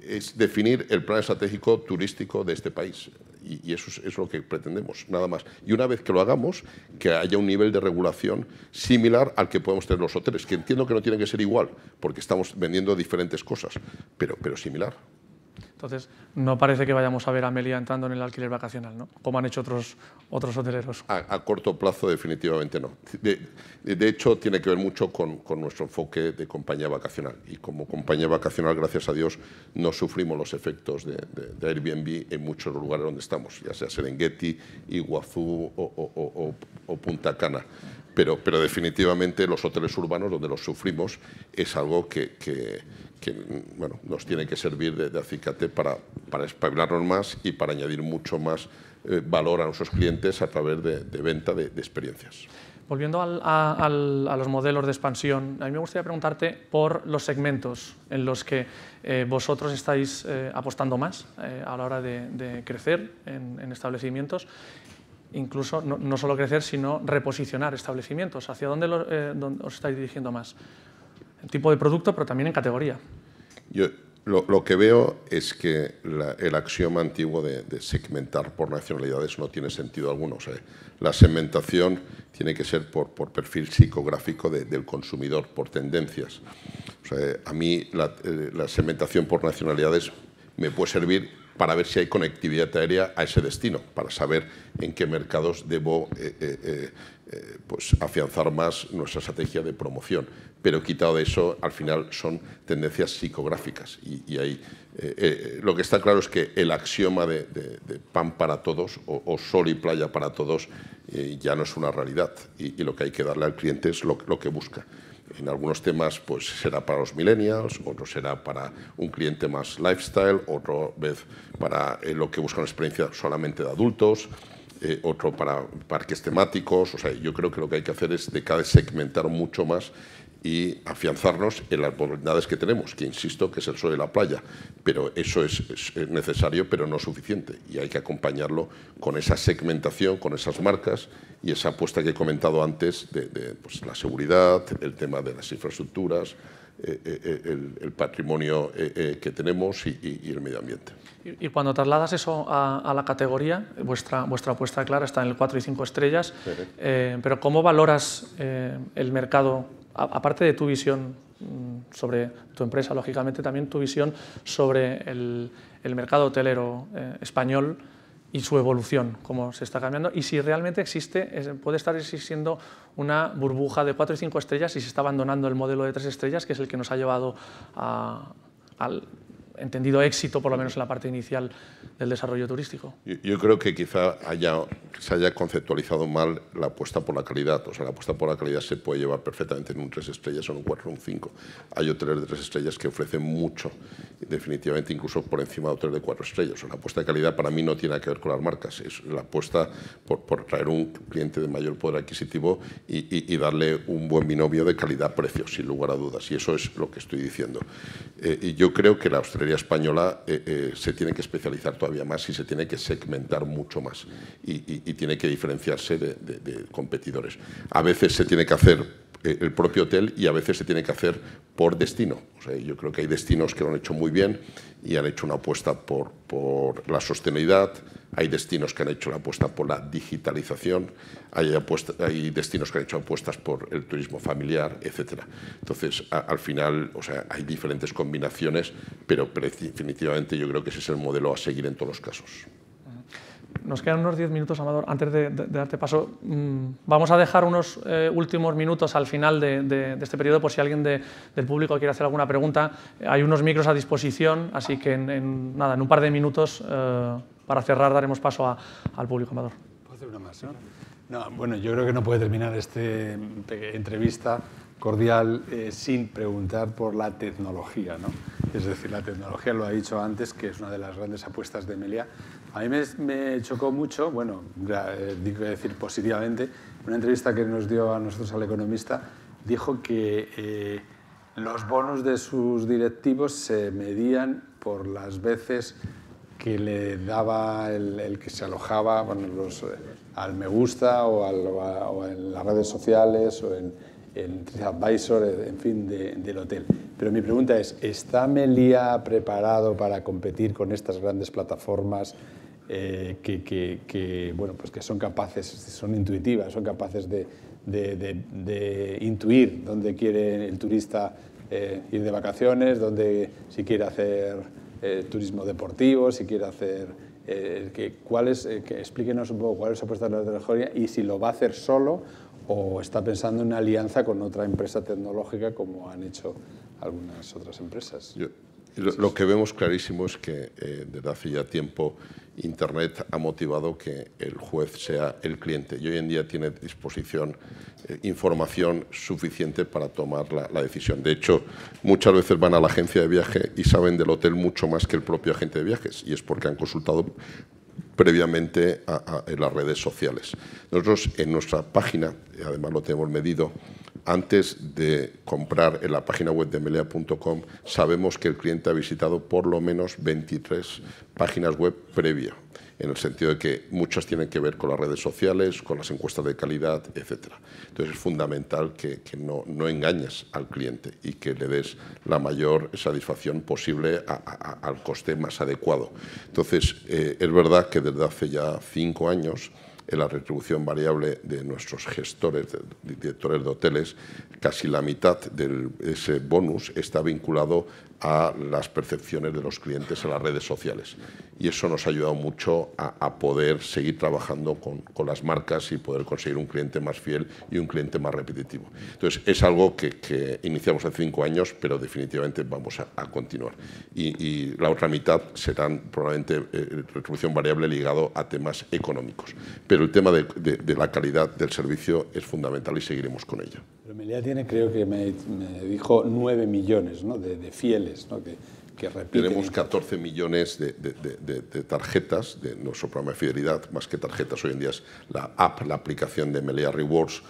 es definir el plan estratégico turístico de este país. Y, eso es, lo que pretendemos, nada más. Y una vez que lo hagamos, que haya un nivel de regulación similar al que podemos tener los hoteles, que entiendo que no tiene que ser igual, porque estamos vendiendo diferentes cosas, pero, pero similar. Entonces, no parece que vayamos a ver a Amelia entrando en el alquiler vacacional, ¿no? como han hecho otros, otros hoteleros. A, corto plazo, definitivamente no. De, hecho, tiene que ver mucho con, nuestro enfoque de compañía vacacional. Y como compañía vacacional, gracias a Dios, no sufrimos los efectos de, Airbnb en muchos lugares donde estamos, ya sea Serengeti, Iguazú o, o, Punta Cana. Pero, pero definitivamente los hoteles urbanos, donde los sufrimos, es algo que que bueno, nos tiene que servir de, acicate para, para espabilarnos más y para añadir mucho más eh, valor a nuestros clientes a través de, venta de, experiencias. Volviendo a, los modelos de expansión, a mí me gustaría preguntarte por los segmentos en los que eh, vosotros estáis eh, apostando más a la hora de, crecer en, establecimientos incluso no, solo crecer, sino reposicionar establecimientos. ¿Hacia dónde, os estáis dirigiendo más? tipo de producto, pero también en categoría. Yo lo, que veo es que el axioma antiguo de, segmentar por nacionalidades no tiene sentido alguno. O sea, la segmentación tiene que ser por, perfil psicográfico del consumidor, por tendencias. O sea, a mí eh, la, segmentación por nacionalidades me puede servir para ver si hay conectividad aérea a ese destino, para saber en qué mercados debo eh, eh, eh, pues afianzar más nuestra estrategia de promoción. Pero quitado de eso, al final son tendencias psicográficas. Y, ahí eh, eh, lo que está claro es que el axioma de, pan para todos o, sol y playa para todos ya no es una realidad. Y, lo que hay que darle al cliente es lo, que busca. En algunos temas pues, será para los millennials, otro será para un cliente más lifestyle, otra vez para lo que busca una experiencia solamente de adultos. Eh, otro para parques temáticos. O sea, yo creo que lo que hay que hacer es de cada segmentar mucho más y afianzarnos en las voluntades que tenemos, que insisto que es el sol de la playa, pero eso es, necesario pero no suficiente y hay que acompañarlo con esa segmentación, con esas marcas y esa apuesta que he comentado antes de, pues, la seguridad, el tema de las infraestructuras, eh, eh, el, patrimonio que tenemos y el medio ambiente. Y, cuando trasladas eso a, la categoría, vuestra, vuestra apuesta clara está en el 4 y 5 estrellas, eh, pero ¿cómo valoras eh, el mercado, aparte de tu visión mm, sobre tu empresa, lógicamente también tu visión sobre el, mercado hotelero eh, español y su evolución, cómo se está cambiando, y si realmente existe, puede estar existiendo una burbuja de 4 y 5 estrellas y se está abandonando el modelo de 3 estrellas, que es el que nos ha llevado al, entendido éxito, por lo menos en la parte inicial del desarrollo turístico. Yo, creo que quizá haya, se haya conceptualizado mal la apuesta por la calidad. O sea, la apuesta por la calidad se puede llevar perfectamente en un 3 estrellas o en un 4 o un 5. Hay hoteles de 3 estrellas que ofrecen mucho, definitivamente incluso por encima de hoteles de 4 estrellas. O la apuesta de calidad para mí no tiene que ver con las marcas, es la apuesta por, traer un cliente de mayor poder adquisitivo y, darle un buen binomio de calidad-precio, sin lugar a dudas. Y eso es lo que estoy diciendo. Eh, y yo creo que la Australia española eh, eh, se tiene que especializar todavía más y se tiene que segmentar mucho más y, tiene que diferenciarse de, competidores. A veces se tiene que hacer eh, el propio hotel y a veces se tiene que hacer por destino. yo creo que hay destinos que lo han hecho muy bien y han hecho una apuesta por, por la sostenibilidad, hay destinos que han hecho la apuesta por la digitalización, hay, destinos que han hecho apuestas por el turismo familiar, etc. Entonces, al final, o sea, hay diferentes combinaciones, pero definitivamente yo creo que ese es el modelo a seguir en todos los casos nos quedan unos 10 minutos, Amador, antes de, darte paso. Mm, vamos a dejar unos eh, últimos minutos al final de, este periodo por si alguien del público quiere hacer alguna pregunta. Hay unos micros a disposición, así que en, nada, en un par de minutos eh, para cerrar daremos paso al público, Amador. ¿Puedo hacer una más? ¿no? No, bueno, yo creo que no puede terminar esta entrevista cordial eh, sin preguntar por la tecnología. ¿no? Es decir, la tecnología, lo ha dicho antes, que es una de las grandes apuestas de Emilia a mí me, chocó mucho, bueno, eh, digo decir positivamente, una entrevista que nos dio a nosotros al economista, dijo que eh, los bonos de sus directivos se medían por las veces que le daba el, que se alojaba bueno, eh, al me gusta o, en las redes sociales o en, en advisor en fin, del hotel. Pero mi pregunta es, ¿está Melia preparado para competir con estas grandes plataformas eh, que, bueno, pues que son capaces, son intuitivas, son capaces de, de, intuir dónde quiere el turista eh, ir de vacaciones, dónde, si quiere hacer eh, turismo deportivo, si quiere hacer... que, que explíquenos un poco cuáles apuestas de la joya y si lo va a hacer solo o está pensando en una alianza con otra empresa tecnológica como han hecho algunas otras empresas. Lo que vemos clarísimo es que eh, desde hace ya tiempo Internet ha motivado que el juez sea el cliente y hoy en día tiene disposición eh, información suficiente para tomar la, decisión. De hecho, muchas veces van a la agencia de viaje y saben del hotel mucho más que el propio agente de viajes y es porque han consultado previamente en las redes sociales. Nosotros en nuestra página, además lo tenemos medido, antes de comprar en la página web de melea.com, sabemos que el cliente ha visitado por lo menos 23 páginas web previa, en el sentido de que muchas tienen que ver con las redes sociales, con las encuestas de calidad, etc. Entonces es fundamental que, no, engañes al cliente y que le des la mayor satisfacción posible al coste más adecuado. Entonces, eh, es verdad que desde hace ya cinco años, en la retribución variable de nuestros gestores, directores de hoteles, casi la mitad de ese bonus está vinculado a las percepciones de los clientes en las redes sociales y eso nos ha ayudado mucho a, poder seguir trabajando con, con, las marcas y poder conseguir un cliente más fiel y un cliente más repetitivo. Entonces, es algo que, iniciamos hace cinco años, pero definitivamente vamos a, continuar. Y, la otra mitad serán probablemente eh, retribución variable ligado a temas económicos. Pero el tema de, de, la calidad del servicio es fundamental y seguiremos con ello. Pero Melia tiene, creo que me, dijo, nueve millones ¿no? de, de, fieles, ¿no? que tenemos 14 millones de, tarjetas de nuestro programa de fidelidad, más que tarjetas, hoy en día es la app, la aplicación de melea Rewards,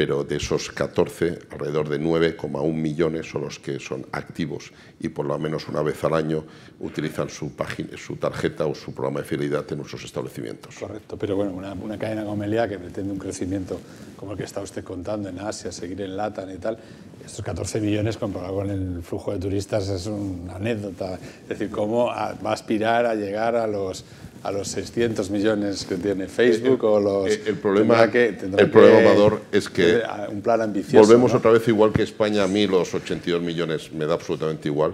pero de esos 14, alrededor de 9,1 millones son los que son activos y por lo menos una vez al año utilizan su, página, su tarjeta o su programa de fidelidad en nuestros establecimientos. Correcto, pero bueno, una, cadena como Meliá que pretende un crecimiento como el que está usted contando en Asia, seguir en Latam y tal, estos 14 millones comparado con el flujo de turistas es una anécdota, es decir, cómo va a aspirar a llegar a los a los 600 millones que tiene Facebook eh, o los... Eh, el, problema, que el problema es que... Un plan ambicioso. Volvemos otra vez igual que España, a mí los 82 millones me da absolutamente igual.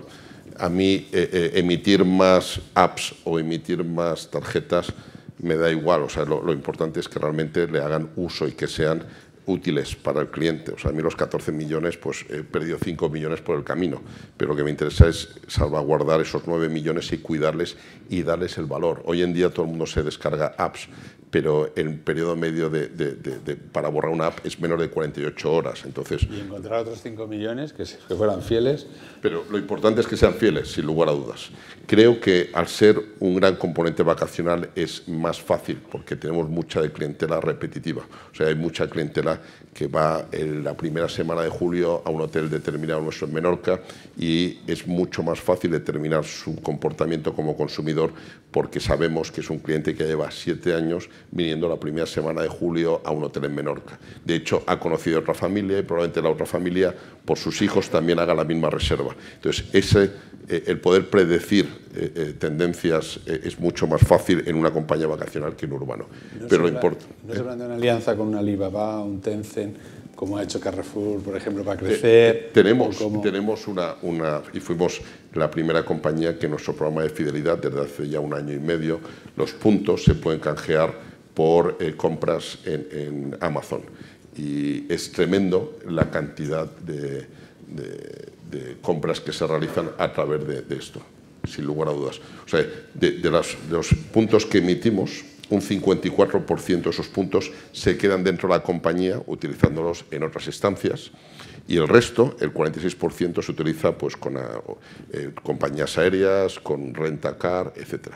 A mí eh, emitir más apps o emitir más tarjetas me da igual. O sea, lo importante es que realmente le hagan uso y que sean útiles para el cliente. O sea, a mí los 14 millones, pues he perdido 5 millones por el camino, pero lo que me interesa es salvaguardar esos 9 millones y cuidarles y darles el valor. Hoy en día todo el mundo se descarga apps, pero el periodo medio para borrar una app es menos de 48 horas. Entonces, y encontrar otros 5 millones que, fueran fieles. Pero lo importante es que sean fieles, sin lugar a dudas. Creo que al ser un gran componente vacacional es más fácil porque tenemos mucha de clientela repetitiva. O sea, hay mucha clientela que va en la primera semana de julio a un hotel determinado nuestro en Menorca y es mucho más fácil determinar su comportamiento como consumidor porque sabemos que es un cliente que lleva siete años viniendo la primera semana de julio a un hotel en Menorca. De hecho, ha conocido otra familia y probablemente la otra familia, por sus hijos, también haga la misma reserva. Entonces, ese, eh, el poder predecir eh, eh, tendencias es mucho más fácil en una compañía vacacional que en urbano. Pero importa. importa, ¿No se de una alianza con una Alibaba, un Tencent? como ha hecho Carrefour, por ejemplo, para crecer. tenemos, tenemos una, una, y fuimos la primera compañía que nuestro programa de fidelidad, desde hace ya un año y medio, los puntos se pueden canjear por eh, compras en, Amazon. Y es tremendo la cantidad de, compras que se realizan a través de, esto, sin lugar a dudas. sea, de, los puntos que emitimos, un 54% de esos puntos se quedan dentro de la compañía utilizándolos en otras instancias y el resto, el 46%, se utiliza pues, con eh, compañías aéreas, con renta car, etc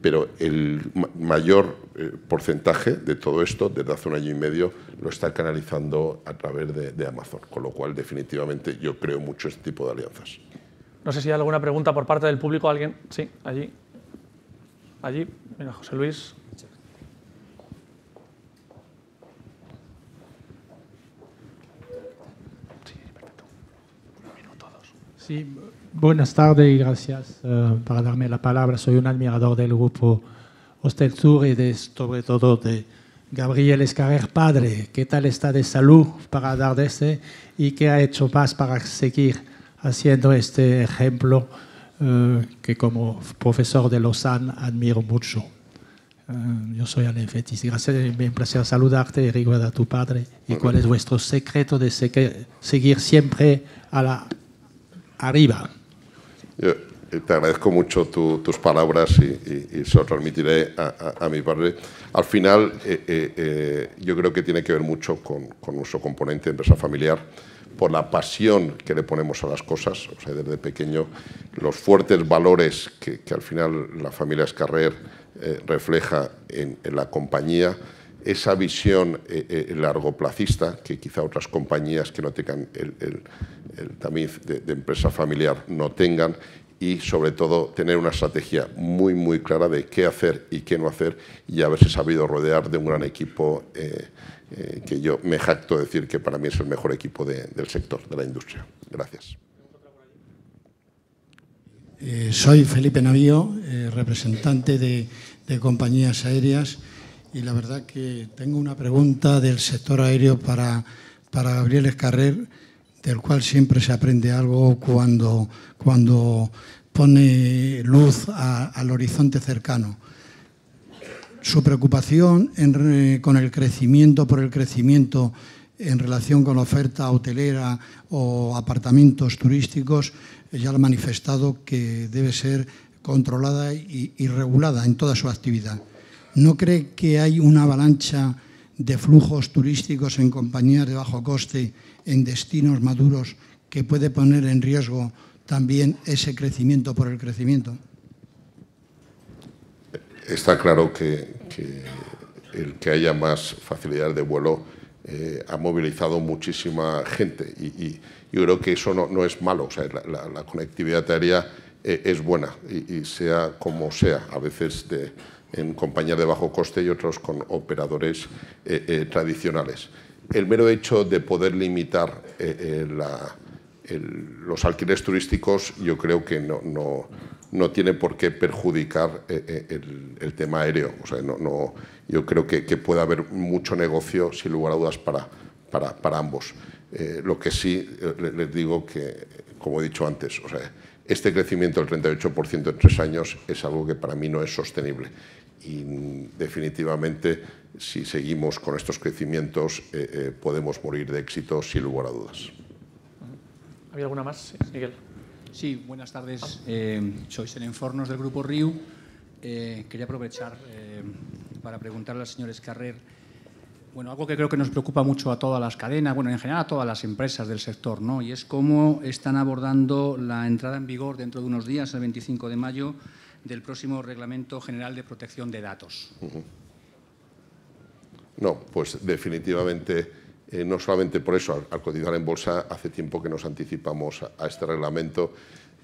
pero el mayor eh, porcentaje de todo esto, desde hace un año y medio, lo está canalizando a través de, Amazon, con lo cual definitivamente yo creo mucho este tipo de alianzas. No sé si hay alguna pregunta por parte del público, alguien. Sí, allí. Allí, mira, José Luis. Sí, perfecto. Un minuto, dos. Sí, Buenas tardes y gracias por eh, para darme la palabra. Soy un admirador del grupo Hostel Tour y de, sobre todo de Gabriel Escarrer Padre. ¿Qué tal está de salud para dar de este y qué ha hecho más para seguir haciendo este ejemplo eh, que como profesor de Lausanne admiro mucho? Eh, yo soy fetis Gracias, me placer saludarte y a tu padre. ¿Y cuál es vuestro secreto de seguir siempre a la arriba? Yo eh, te agradezco mucho tus palabras y, se lo transmitiré a, mi padre. Al final, eh, eh, yo creo que tiene que ver mucho con, nuestro componente de empresa familiar por la pasión que le ponemos a las cosas, o sea, desde pequeño, los fuertes valores que, al final la familia Escarrer refleja en, en, la compañía esa visión largo eh, eh, largoplacista que quizá otras compañías que no tengan el, tamiz de, empresa familiar no tengan y sobre todo tener una estrategia muy muy clara de qué hacer y qué no hacer y haberse sabido rodear de un gran equipo eh, eh, que yo me jacto decir que para mí es el mejor equipo del sector, de la industria. Gracias. soy Felipe Navío, representante de compañías aéreas y la verdad que tengo una pregunta del sector aéreo para, para Gabriel Escarrer, del cual siempre se aprende algo cuando, cuando pone luz al horizonte cercano. Su preocupación con el crecimiento, por el crecimiento en relación con la oferta hotelera o apartamentos turísticos, eh, ya lo ha manifestado que debe ser controlada y regulada en toda su actividad. ¿No cree que hay una avalancha de flujos turísticos en compañías de bajo coste en destinos maduros que puede poner en riesgo también ese crecimiento por el crecimiento? Está claro que, el que haya más facilidad de vuelo eh, ha movilizado muchísima gente y, yo creo que eso no, es malo, o sea, la, conectividad aérea eh, es buena y, y sea como sea, a veces de en compañías de bajo coste y otros con operadores eh, eh, tradicionales. El mero hecho de poder limitar eh, los alquileres turísticos yo creo que no, no, tiene por qué perjudicar el, tema aéreo. O sea, no, yo creo que, puede haber mucho negocio, sin lugar a dudas, para, para, ambos. lo que sí les digo que, como he dicho antes, o sea, este crecimiento del 38% en tres años es algo que para mí no es sostenible y definitivamente si seguimos con estos crecimientos eh, eh, podemos morir de éxito sin lugar a dudas. ¿Había alguna más? Sí, Miguel. Sí, buenas tardes. Eh, soy Seren Fornos del Grupo RIU. quería aprovechar para preguntarle al señor Escarrer, bueno, algo que creo que nos preocupa mucho a todas las cadenas, bueno, en general a todas las empresas del sector, ¿no? Y es cómo están abordando la entrada en vigor dentro de unos días, el 25 de mayo, del próximo Reglamento General de Protección de Datos. No, pues definitivamente, eh, no solamente por eso, al, cotizar en bolsa hace tiempo que nos anticipamos a, este reglamento.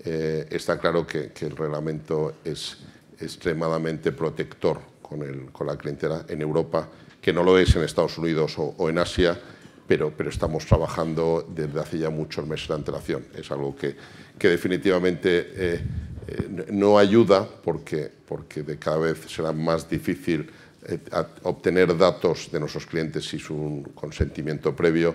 Eh, está claro que, el reglamento es extremadamente protector con, el, con, la clientela en Europa, que no lo es en Estados Unidos o, en Asia, pero, pero, estamos trabajando desde hace ya muchos meses de antelación. Es algo que, que definitivamente... Eh, eh, no ayuda porque, porque de cada vez será más difícil eh, obtener datos de nuestros clientes es su consentimiento previo,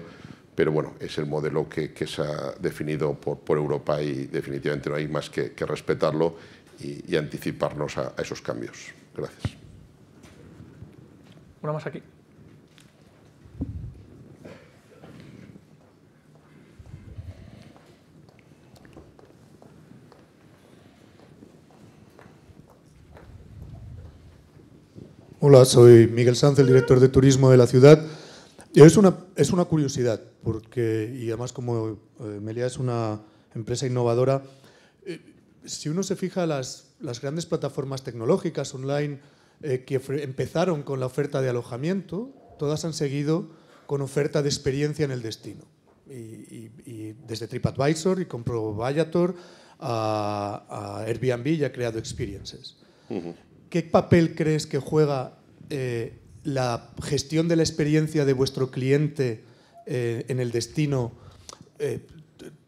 pero bueno, es el modelo que, se ha definido por, Europa y definitivamente no hay más que, respetarlo y, anticiparnos a, a esos cambios. Gracias. Una más aquí. Hola, soy Miguel Sanz, el director de turismo de la ciudad. Es una, es una curiosidad, porque, y además como eh, Melia es una empresa innovadora, eh, si uno se fija las, las grandes plataformas tecnológicas online eh, que empezaron con la oferta de alojamiento, todas han seguido con oferta de experiencia en el destino. Y, desde TripAdvisor y con a, Airbnb ya ha creado experiences. ¿qué papel crees que juega eh, la gestión de la experiencia de vuestro cliente eh, en el destino, eh,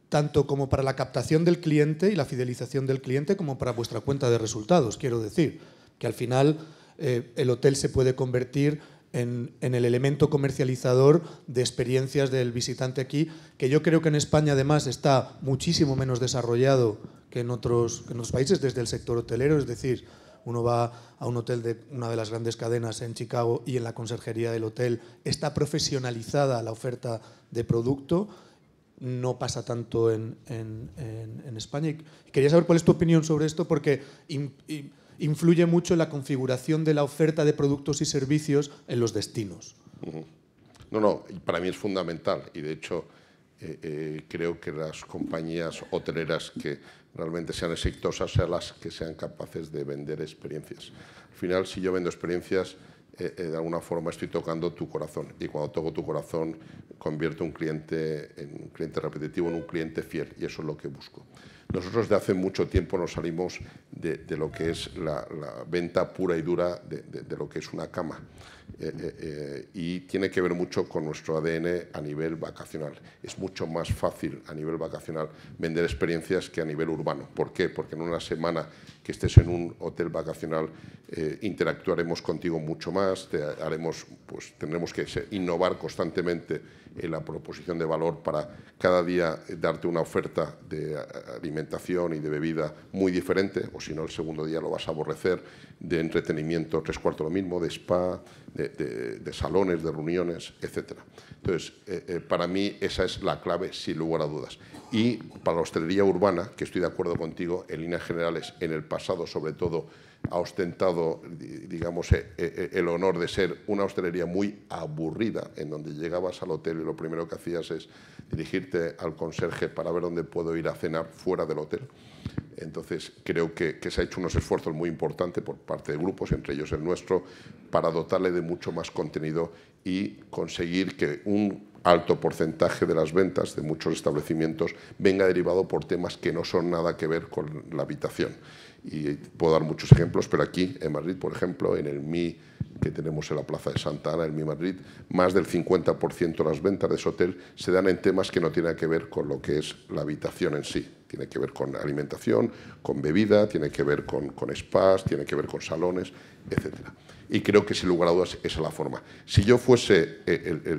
tanto como para la captación del cliente y la fidelización del cliente, como para vuestra cuenta de resultados? Quiero decir, que al final el hotel se puede convertir en, el elemento comercializador de experiencias del visitante aquí, que yo creo que en España además está muchísimo menos desarrollado que en otros, que en otros países desde el sector hotelero, es decir, uno va a un hotel de una de las grandes cadenas en Chicago y en la conserjería del hotel está profesionalizada la oferta de producto. No pasa tanto en, España. quería saber cuál es tu opinión sobre esto porque influye mucho en la configuración de la oferta de productos y servicios en los destinos. No, no, para mí es fundamental y de hecho eh, eh, creo que las compañías hoteleras que realmente sean exitosas sean las que sean capaces de vender experiencias. Al final, si yo vendo experiencias, eh, eh, de alguna forma estoy tocando tu corazón y cuando toco tu corazón convierto un cliente en un cliente repetitivo en un cliente fiel y eso es lo que busco. Nosotros de hace mucho tiempo nos salimos de, lo que es la, venta pura y dura de lo que es una cama. Eh, eh, eh, y tiene que ver mucho con nuestro ADN a nivel vacacional. Es mucho más fácil a nivel vacacional vender experiencias que a nivel urbano. ¿Por qué? Porque en una semana que estés en un hotel vacacional interactuaremos contigo mucho más, te haremos, pues, tendremos que innovar constantemente en eh, la proposición de valor para cada día eh, darte una oferta de eh, alimentación y de bebida muy diferente, o si no, el segundo día lo vas a aborrecer, de entretenimiento tres cuartos lo mismo, de spa, de, salones, de reuniones, etc. Entonces, para mí esa es la clave, sin lugar a dudas. Y para la hostelería urbana, que estoy de acuerdo contigo, en líneas generales, en el pasado sobre todo, ha ostentado, digamos, eh, eh, el honor de ser una hostelería muy aburrida, en donde llegabas al hotel y lo primero que hacías es dirigirte al conserje para ver dónde puedo ir a cenar fuera del hotel. Entonces, creo que, se ha hecho unos esfuerzos muy importantes por parte de grupos, entre ellos el nuestro, para dotarle de mucho más contenido y conseguir que un alto porcentaje de las ventas de muchos establecimientos venga derivado por temas que no son nada que ver con la habitación. Y puedo dar muchos ejemplos, pero aquí en Madrid, por ejemplo, en el MI que tenemos en la Plaza de Santa Ana, en Mi Madrid, más del 50% de las ventas de ese hotel se dan en temas que no tienen que ver con lo que es la habitación en sí. Tiene que ver con alimentación, con bebida, tiene que ver con, con spas, tiene que ver con salones, etcétera y creo que sin lugar a dudas esa es la forma. Si yo fuese eh,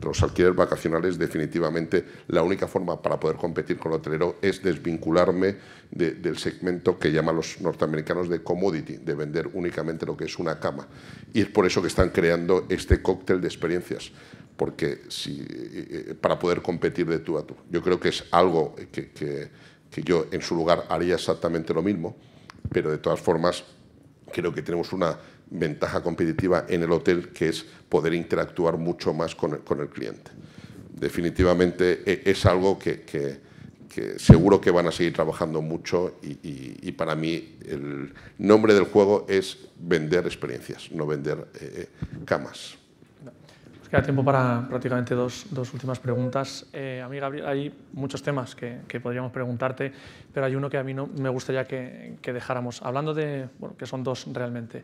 los alquileres vacacionales, definitivamente la única forma para poder competir con el hotelero es desvincularme del segmento que llaman los norteamericanos de commodity, de vender únicamente lo que es una cama. Y es por eso que están creando este cóctel de experiencias porque si, eh, eh, para poder competir de tú a tú. Yo creo que es algo que, que, yo en su lugar haría exactamente lo mismo, pero de todas formas creo que tenemos una ventaja competitiva en el hotel, que es poder interactuar mucho más con el, cliente. Definitivamente e, es algo que, seguro que van a seguir trabajando mucho y, para mí el nombre del juego es vender experiencias, no vender eh, eh, camas. Nos queda tiempo para prácticamente dos, dos últimas preguntas. Eh, a mí, hay muchos temas que, que, podríamos preguntarte, pero hay uno que a mí no, me gustaría que, dejáramos, hablando de, bueno, que son dos realmente.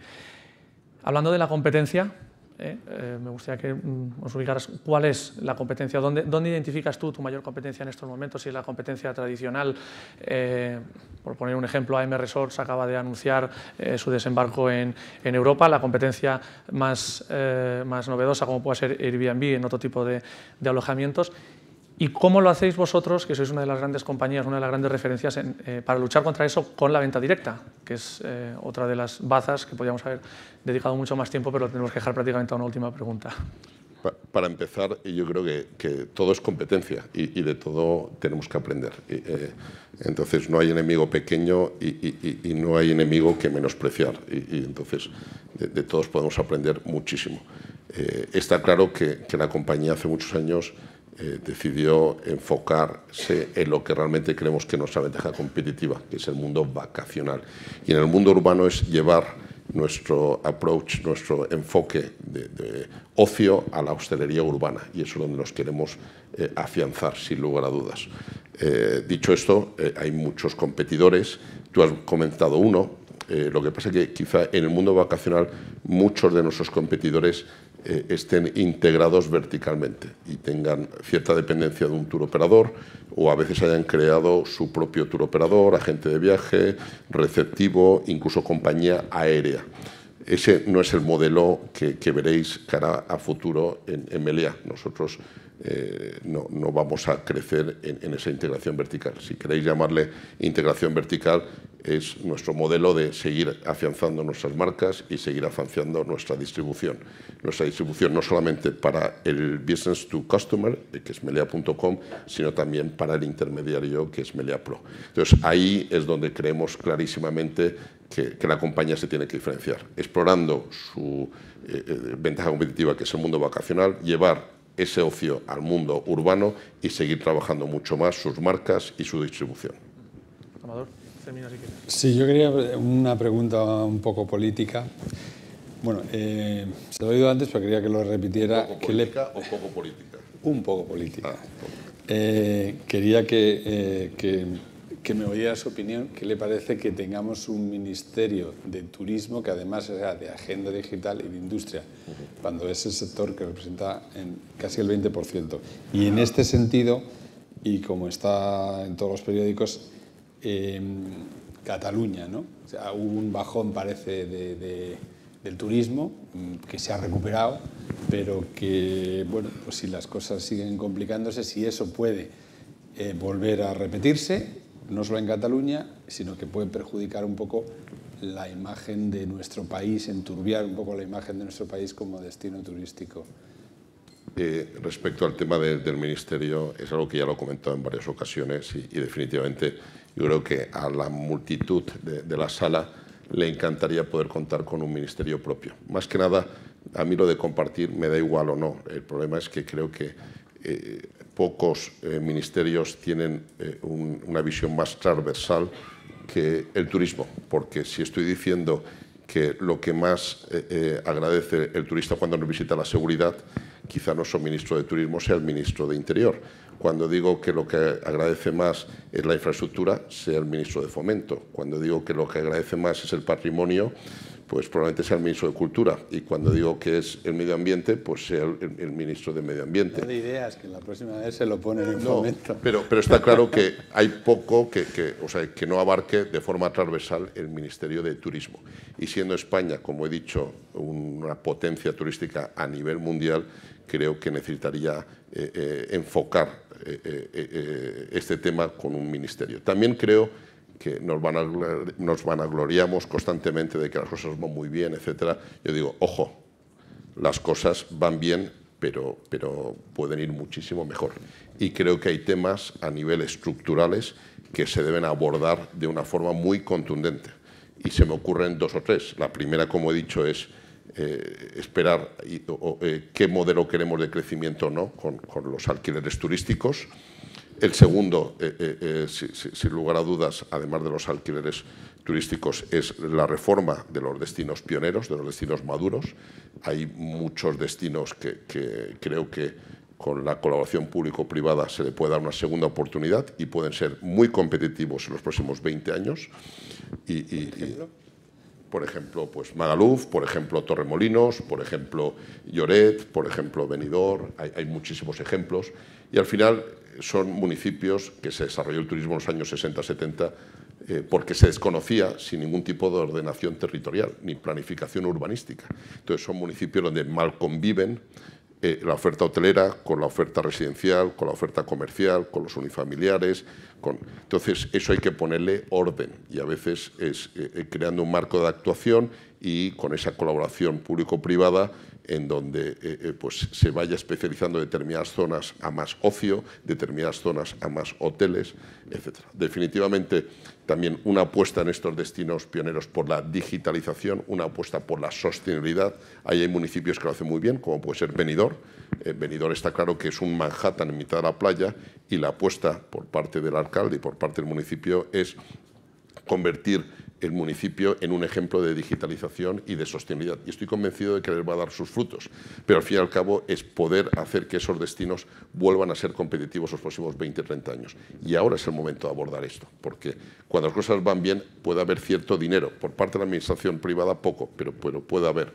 Hablando de la competencia, eh, eh, me gustaría que nos mm, os ubicaras cuál es la competencia, ¿Dónde, identificas tú tu mayor competencia en estos momentos, si es la competencia tradicional. Eh, por poner un ejemplo, AM Resorts acaba de anunciar su desembarco en, Europa, la competencia más, más novedosa como puede ser Airbnb en otro tipo de alojamientos. ¿Y cómo lo hacéis vosotros, que sois una de las grandes compañías, una de las grandes referencias eh, para luchar contra eso con la venta directa, que es eh, otra de las bazas que podríamos haber dedicado mucho más tiempo, pero lo tenemos que dejar prácticamente a una última pregunta? Para empezar, yo creo que, todo es competencia y, de todo tenemos que aprender. Eh, entonces, no hay enemigo pequeño y, no hay enemigo que menospreciar. Y, entonces, de, todos podemos aprender muchísimo. está claro que la compañía hace muchos años eh, decidió enfocarse en lo que realmente creemos que es nuestra ventaja competitiva, que es el mundo vacacional. Y en el mundo urbano es llevar nuestro approach, nuestro enfoque de, ocio a la hostelería urbana, y eso es donde nos queremos eh, afianzar, sin lugar a dudas. Eh, dicho esto, hay muchos competidores, tú has comentado uno, lo que pasa es que quizá en el mundo vacacional muchos de nuestros competidores eh, estén integrados verticalmente y tengan cierta dependencia de un tour operador o a veces hayan creado su propio tour operador, agente de viaje, receptivo, incluso compañía aérea. Ese no es el modelo que, veréis cara a futuro en, en Nosotros eh, no, no, vamos a crecer en, esa integración vertical. Si queréis llamarle integración vertical, es nuestro modelo de seguir afianzando nuestras marcas y seguir afianzando nuestra distribución. Nuestra distribución no solamente para el business to customer, que es melea.com, sino también para el intermediario, que es Melea Pro. Entonces, ahí es donde creemos clarísimamente que, la compañía se tiene que diferenciar, explorando su eh, eh, ventaja competitiva, que es el mundo vacacional, llevar ese ocio al mundo urbano y seguir trabajando mucho más sus marcas y su distribución. Amador, termina si quieres. Sí, yo quería una pregunta un poco política. Bueno, eh, se lo he oído antes, pero quería que lo repitiera. ¿Un poco política o poco política? Un poco política. Ah, eh, quería que, eh, que que me oyera su opinión, ¿qué le parece que tengamos un ministerio de turismo que además sea de agenda digital y de industria, cuando es el sector que representa casi el 20%? Y en este sentido, y como está en todos los periódicos, em, Cataluña, ¿no? O sea, hubo un bajón, parece, del turismo, mm, que se ha recuperado, pero que, bueno, pues si las cosas siguen complicándose, si eso puede eh, volver a repetirse, no solo en Cataluña, sino que puede perjudicar un poco la imagen de nuestro país, enturbiar un poco la imagen de nuestro país como destino turístico. Eh, respecto al tema del Ministerio, es algo que ya lo he comentado en varias ocasiones y, definitivamente yo creo que a la multitud de, la sala le encantaría poder contar con un ministerio propio. Más que nada, a mí lo de compartir me da igual o no. El problema es que creo que eh, pocos eh, ministerios tienen eh, una visión más transversal que el turismo, porque si estoy diciendo que lo que más eh, agradece el turista cuando nos visita la seguridad, quizá no soy ministro de Turismo, sea el ministro de Interior. Cuando digo que lo que agradece más es la infraestructura, sea el ministro de Fomento. Cuando digo que lo que agradece más es el patrimonio, pues probablemente sea el ministro de Cultura. Y cuando digo que es el medio ambiente, pues sea el, ministro de Medio Ambiente. No de ideas, que la próxima vez se lo pone en un momento. Pero, está claro que hay poco que, o sea, que no abarque de forma transversal el Ministerio de Turismo. Y siendo España, como he dicho, una potencia turística a nivel mundial, creo que necesitaría eh, eh, enfocar eh, este tema con un ministerio. También creo que nos, van a, nos vanagloriamos constantemente de que las cosas van muy bien, etcétera Yo digo, ojo, las cosas van bien, pero, pero pueden ir muchísimo mejor. Y creo que hay temas a nivel estructurales que se deben abordar de una forma muy contundente. Y se me ocurren dos o tres. La primera, como he dicho, es eh, esperar eh, qué modelo queremos de crecimiento o no con los alquileres turísticos el segundo, eh, eh, eh, sin lugar a dudas, además de los alquileres turísticos, es la reforma de los destinos pioneros, de los destinos maduros. Hay muchos destinos que, creo que con la colaboración público-privada se le puede dar una segunda oportunidad y pueden ser muy competitivos en los próximos 20 años. por ejemplo, pues Magaluf, por ejemplo, Torremolinos, por ejemplo, Lloret, por ejemplo, Benidorm. Hay, hay muchísimos ejemplos. Y al final son municipios que se desarrolló el turismo en los años 60-70 eh, porque se desconocía sin ningún tipo de ordenación territorial ni planificación urbanística. Entonces son municipios donde mal conviven eh, la oferta hotelera con la oferta residencial, con la oferta comercial, con los unifamiliares. Entonces eso hay que ponerle orden y a veces es eh, creando un marco de actuación y con esa colaboración público-privada en donde eh, eh, pues, se vaya especializando determinadas zonas a más ocio, determinadas zonas a más hoteles, etc. Definitivamente también una apuesta en estos destinos pioneros por la digitalización, una apuesta por la sostenibilidad. Ahí hay municipios que lo hacen muy bien, como puede ser Benidorm. Venidor eh, Benidorm está claro que es un Manhattan en mitad de la playa y la apuesta por parte del alcalde y por parte del municipio es convertir el municipio en un ejemplo de digitalización y de sostenibilidad. Y estoy convencido de que les va a dar sus frutos, pero al fin y al cabo es poder hacer que esos destinos vuelvan a ser competitivos los próximos 20, 30 años. Y ahora es el momento de abordar esto, porque cuando las cosas van bien puede haber cierto dinero, por parte de la administración privada poco, pero, pero puede haber.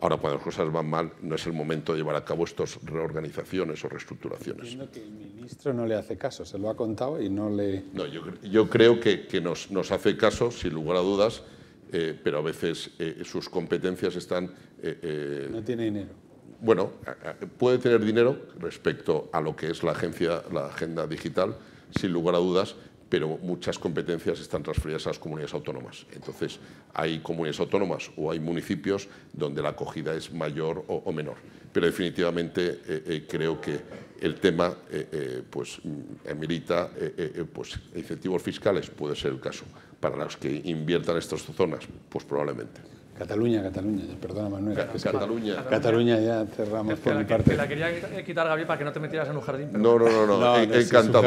Ahora, cuando las cosas van mal, no es el momento de llevar a cabo estas reorganizaciones o reestructuraciones. Entiendo que el ministro no le hace caso, se lo ha contado y no le... No, yo, creo que, nos, hace caso, sin lugar a dudas, eh, pero a veces eh, sus competencias están... Eh, no tiene dinero bueno, puede tener dinero respecto a lo que es la agencia, la agenda digital, sin lugar a dudas, pero muchas competencias están transferidas a las comunidades autónomas. Entonces, hay comunidades autónomas o hay municipios donde la acogida es mayor o, menor. Pero definitivamente eh, eh, creo que el tema eh, eh pues, mm, pues, incentivos fiscales, puede ser el caso. Para los que inviertan estas zonas, pues probablemente. Cataluña, Cataluña, perdona Manuel. Cataluña. Cataluña ya cerramos por la, mi parte. la quería quitar, Gabriel, para que no te metieras en un jardín. No, no, no, encantado.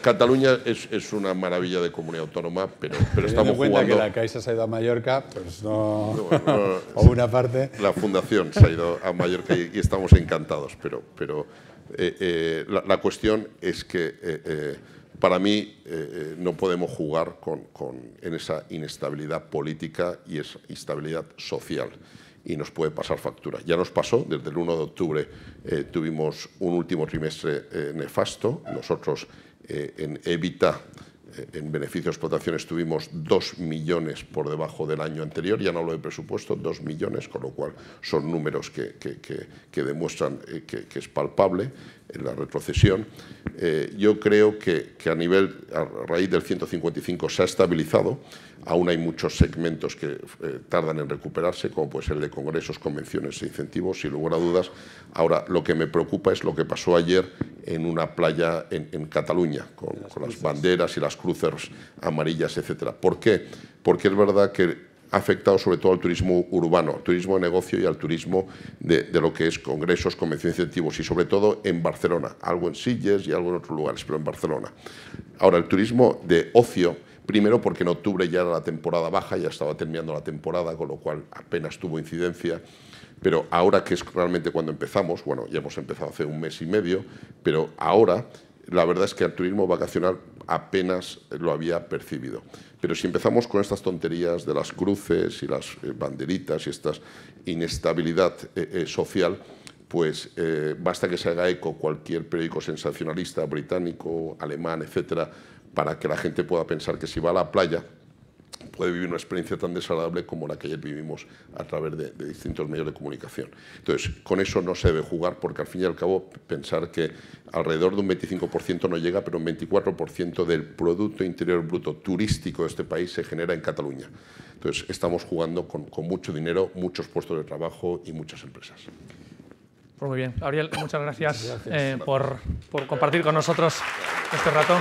Cataluña es, es, una maravilla de comunidad autónoma, pero, pero estamos cuenta jugando... que la Caixa se ha ido a Mallorca, pues no... o una parte... La fundación se ha ido a Mallorca y, estamos encantados, pero, pero eh, eh, la, cuestión es que... Eh, para mí eh, eh, no podemos jugar con, en esa inestabilidad política y esa inestabilidad social y nos puede pasar factura. Ya nos pasó, desde el 1 de octubre eh, tuvimos un último trimestre nefasto, nosotros en Evita eh, en beneficios explotaciones tuvimos 2 millones por debajo del año anterior, ya no lo de presupuesto, 2 millones, con lo cual son números que, demuestran eh, que, es palpable en la retrocesión. Eh, yo creo que, a nivel, a raíz del 155 se ha estabilizado, Aún hay muchos segmentos que eh, tardan en recuperarse, como puede ser el de congresos, convenciones e incentivos, sin lugar a dudas. Ahora, lo que me preocupa es lo que pasó ayer en una playa en, Cataluña, con, las, banderas y las cruces amarillas, etcétera. ¿Por qué? Porque es verdad que ha afectado sobre todo al turismo urbano, al turismo de negocio y al turismo de, lo que es congresos, convenciones, e incentivos y sobre todo en Barcelona, algo en Silles y algo en otros lugares, pero en Barcelona. Ahora, el turismo de ocio Primero porque en octubre ya era la temporada baja, ya estaba terminando la temporada, con lo cual apenas tuvo incidencia. Pero ahora que es realmente cuando empezamos, bueno, ya hemos empezado hace un mes y medio, pero ahora la verdad es que el turismo vacacional apenas lo había percibido. Pero si empezamos con estas tonterías de las cruces y las eh, banderitas y esta inestabilidad eh, eh, social, pues basta que se haga eco cualquier periódico sensacionalista británico, alemán, etcétera, para que la gente pueda pensar que si va a la playa puede vivir una experiencia tan desagradable como la que ayer vivimos a través de, distintos medios de comunicación. Entonces, con eso no se debe jugar porque al fin y al cabo pensar que alrededor de un 25% no llega, pero un 24% del Producto Interior Bruto turístico de este país se genera en Cataluña. Entonces, estamos jugando con, mucho dinero, muchos puestos de trabajo y muchas empresas. Pues muy bien. Gabriel, muchas eh, gracias, por, por, compartir con nosotros este rato.